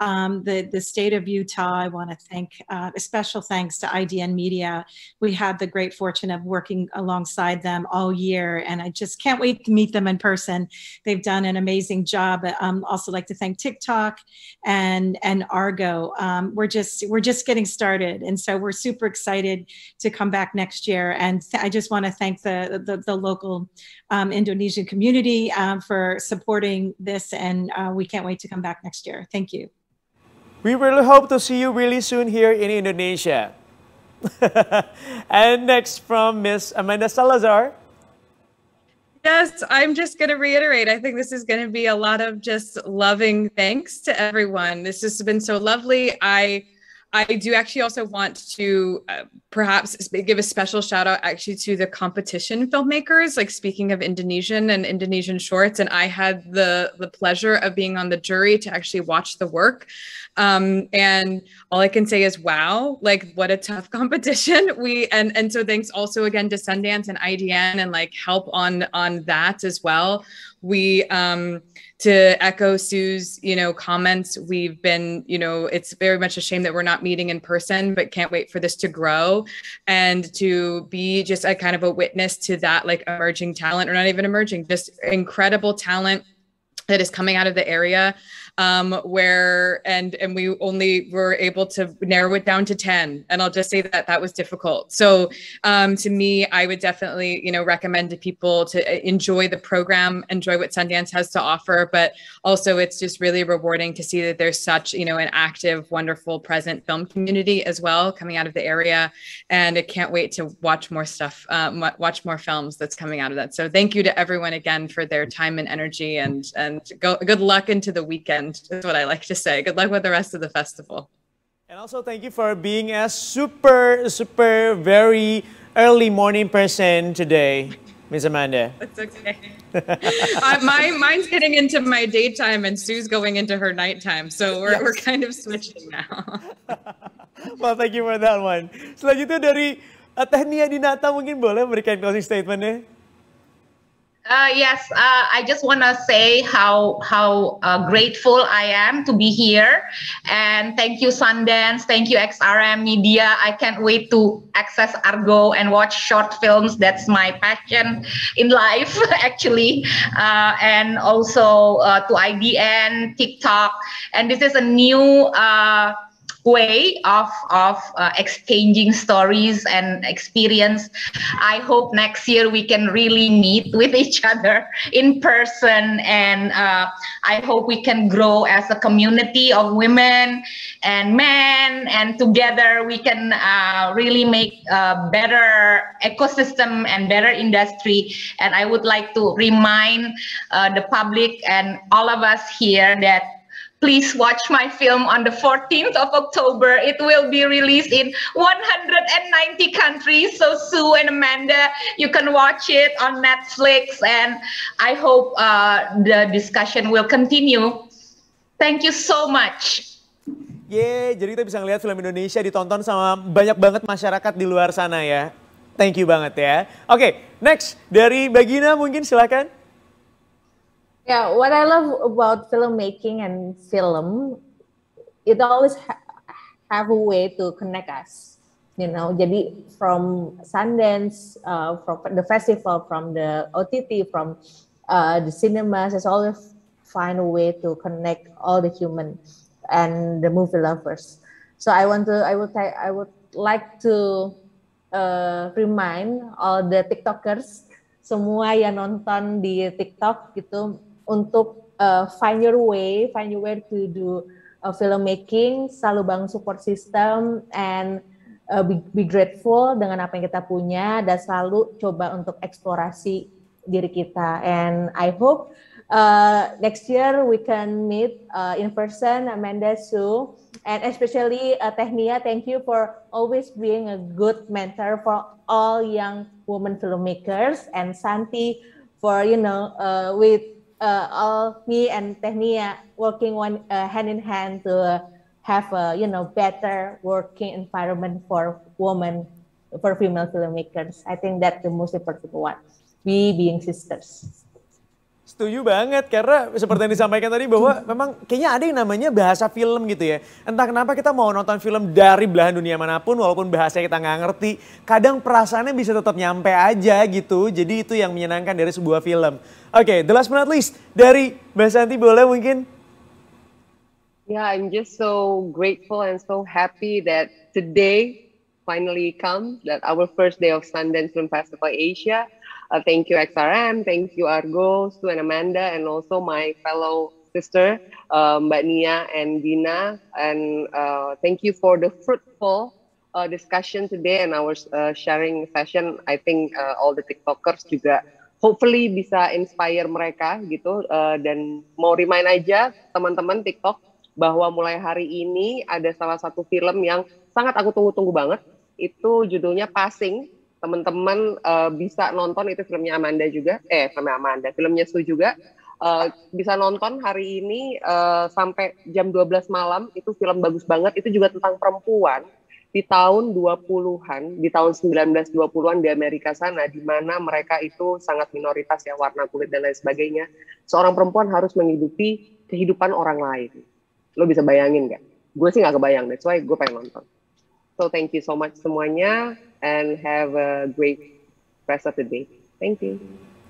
um, the, the state of Utah, I want to thank uh, a special thanks to IDN Media. We had the great fortune of working alongside them all year, and I just can't wait to meet them in person. They've done an amazing job. Um, also, like to thank TikTok and and Argo. Um, we're just we're just getting started, and so we're super excited to come back next year. And I just want to thank the the, the local um, Indonesian community um, for supporting this, and uh, we can't wait to come back next year. Thank you. We really hope to see you really soon here in Indonesia. and next from Miss Amanda Salazar. Yes, I'm just going to reiterate. I think this is going to be a lot of just loving thanks to everyone. This has been so lovely. I I do actually also want to uh, perhaps give a special shout out actually to the competition filmmakers. Like speaking of Indonesian and Indonesian shorts, and I had the the pleasure of being on the jury to actually watch the work. Um, and all I can say is, wow! Like what a tough competition. We and and so thanks also again to Sundance and IDN and like help on on that as well. We um, to echo Sue's, you know, comments, we've been, you know, it's very much a shame that we're not meeting in person, but can't wait for this to grow and to be just a kind of a witness to that like emerging talent or not even emerging, just incredible talent that is coming out of the area um, where and and we only were able to narrow it down to 10 and i'll just say that that was difficult so um, to me i would definitely you know recommend to people to uh, enjoy the program enjoy what sundance has to offer but also it's just really rewarding to see that there's such you know an active wonderful present film community as well coming out of the area and i can't wait to watch more stuff um, watch more films that's coming out of that so thank you to everyone again for their time and energy and and go, good luck into the weekend weekend, is what I like to say. Good luck with the rest of the festival. And also, thank you for being a super, super, very early morning person today. Miss Amanda. It's okay. uh, my mine's getting into my daytime, and Sue's going into her nighttime, so we're yes. we're kind of switching now. well, thank you for that one. Selanjutnya dari uh, Tehnia Dinata mungkin boleh berikan closing statementnya. Uh, yes, uh, I just want to say how how uh, grateful I am to be here, and thank you Sundance, thank you XRM Media. I can't wait to access Argo and watch short films. That's my passion in life, actually, uh, and also uh, to IDN TikTok, and this is a new uh, way of of uh, exchanging stories and experience i hope next year we can really meet with each other in person and uh, i hope we can grow as a community of women and men and together we can uh, really make a better ecosystem and better industry and i would like to remind uh, the public and all of us here that please watch my film on the 14th of October. It will be released in 190 countries. So Sue and Amanda, you can watch it on Netflix. And I hope uh, the discussion will continue. Thank you so much. Yeay, jadi kita bisa ngelihat film Indonesia ditonton sama banyak banget masyarakat di luar sana ya. Thank you banget ya. Oke, okay, next dari Bagina mungkin silakan. Yeah, what I love about filmmaking and film, it always ha have a way to connect us. You know, jadi from Sundance, uh, from the festival, from the OTT, from uh, the cinemas, it's always find a way to connect all the human and the movie lovers. So I want to, I would, I would like to uh, remind all the TikTokers, semua yang nonton di TikTok gitu, untuk uh, find your way, find your way to do uh, filmmaking, selalu bangun support system and uh, be, be grateful dengan apa yang kita punya dan selalu coba untuk eksplorasi diri kita. And I hope uh, next year we can meet uh, in person, Amanda Sue, and especially uh, Tehnia. Thank you for always being a good mentor for all young women filmmakers and Santi for you know uh, with uh, all me and Tehnia working one uh, hand in hand to have a you know better working environment for women, for female filmmakers. I think that's the most important one. We being sisters. Setuju banget karena seperti yang disampaikan tadi bahwa memang kayaknya ada yang namanya bahasa film gitu ya. Entah kenapa kita mau nonton film dari belahan dunia manapun walaupun bahasa kita nggak ngerti, kadang perasaannya bisa tetap nyampe aja gitu. Jadi itu yang menyenangkan dari sebuah film. Oke, okay, the last but not least dari Mbak Santi boleh mungkin? Yeah, I'm just so grateful and so happy that today finally comes, that our first day of Sundance Film Festival Asia. Uh, thank you XRM, thank you Argo, Stu and Amanda, and also my fellow sister uh, Mbak Nia and Dina, And uh, thank you for the fruitful uh, discussion today and our uh, sharing session. I think uh, all the TikTokers juga hopefully bisa inspire mereka gitu uh, dan mau remind aja teman-teman TikTok bahwa mulai hari ini ada salah satu film yang sangat aku tunggu-tunggu banget itu judulnya Passing teman-teman uh, bisa nonton itu filmnya Amanda juga, eh filmnya Amanda, filmnya Su juga uh, bisa nonton hari ini uh, sampai jam 12 malam itu film bagus banget itu juga tentang perempuan di tahun 20-an, di tahun 1920-an di Amerika sana, di mana mereka itu sangat minoritas ya, warna kulit dan lain sebagainya. Seorang perempuan harus menghidupi kehidupan orang lain. Lo bisa bayangin gak Gue sih nggak kebayang, that's why gue pengen nonton. So thank you so much semuanya and have a great rest of the day. Thank you.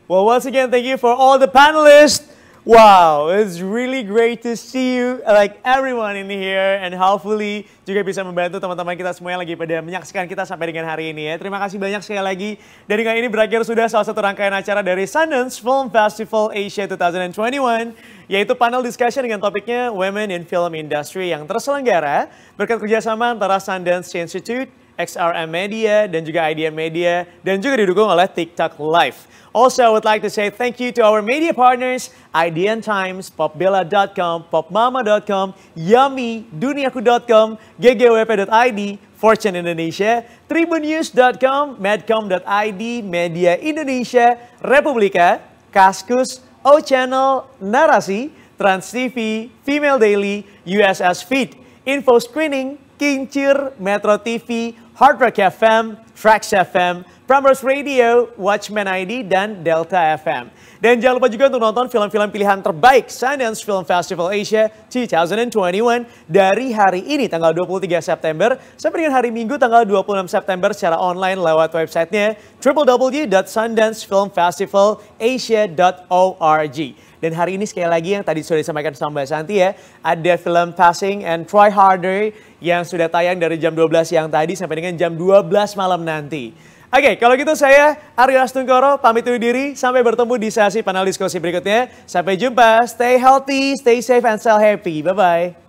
Well, once again, thank you for all the panelists. Wow, it's really great to see you, like everyone in here, and hopefully juga bisa membantu teman-teman kita semua yang lagi pada menyaksikan kita sampai dengan hari ini ya. Terima kasih banyak sekali lagi. Dan dengan ini berakhir sudah salah satu rangkaian acara dari Sundance Film Festival Asia 2021, yaitu panel discussion dengan topiknya Women in Film Industry yang terselenggara berkat kerjasama antara Sundance Institute, XRM Media dan juga IDN Media dan juga didukung oleh TikTok Live. Also, I would like to say thank you to our media partners, IDN Times, popbella.com, popmama.com, yummy, duniaku.com, ggwp.id, Fortune Indonesia, Tribunnews.com, medcom.id, Media Indonesia, Republika, Kaskus, O Channel, Narasi, Trans TV, Female Daily, USS Feed, Info Screening, Kincir, Metro TV, Hard Rock FM, Tracks FM, Primrose Radio, Watchmen ID, dan Delta FM. Dan jangan lupa juga untuk nonton film-film pilihan terbaik Sundance Film Festival Asia 2021 dari hari ini tanggal 23 September sampai dengan hari Minggu tanggal 26 September secara online lewat websitenya www.sundancefilmfestivalasia.org. Dan hari ini sekali lagi yang tadi sudah disampaikan sama Mbak Santi ya, ada film Passing and Try Harder yang sudah tayang dari jam 12 siang tadi sampai dengan jam 12 malam nanti. Oke, kalau gitu saya Aryo Astungkoro pamit undur diri sampai bertemu di sesi panel diskusi berikutnya. Sampai jumpa, stay healthy, stay safe and stay happy. Bye bye.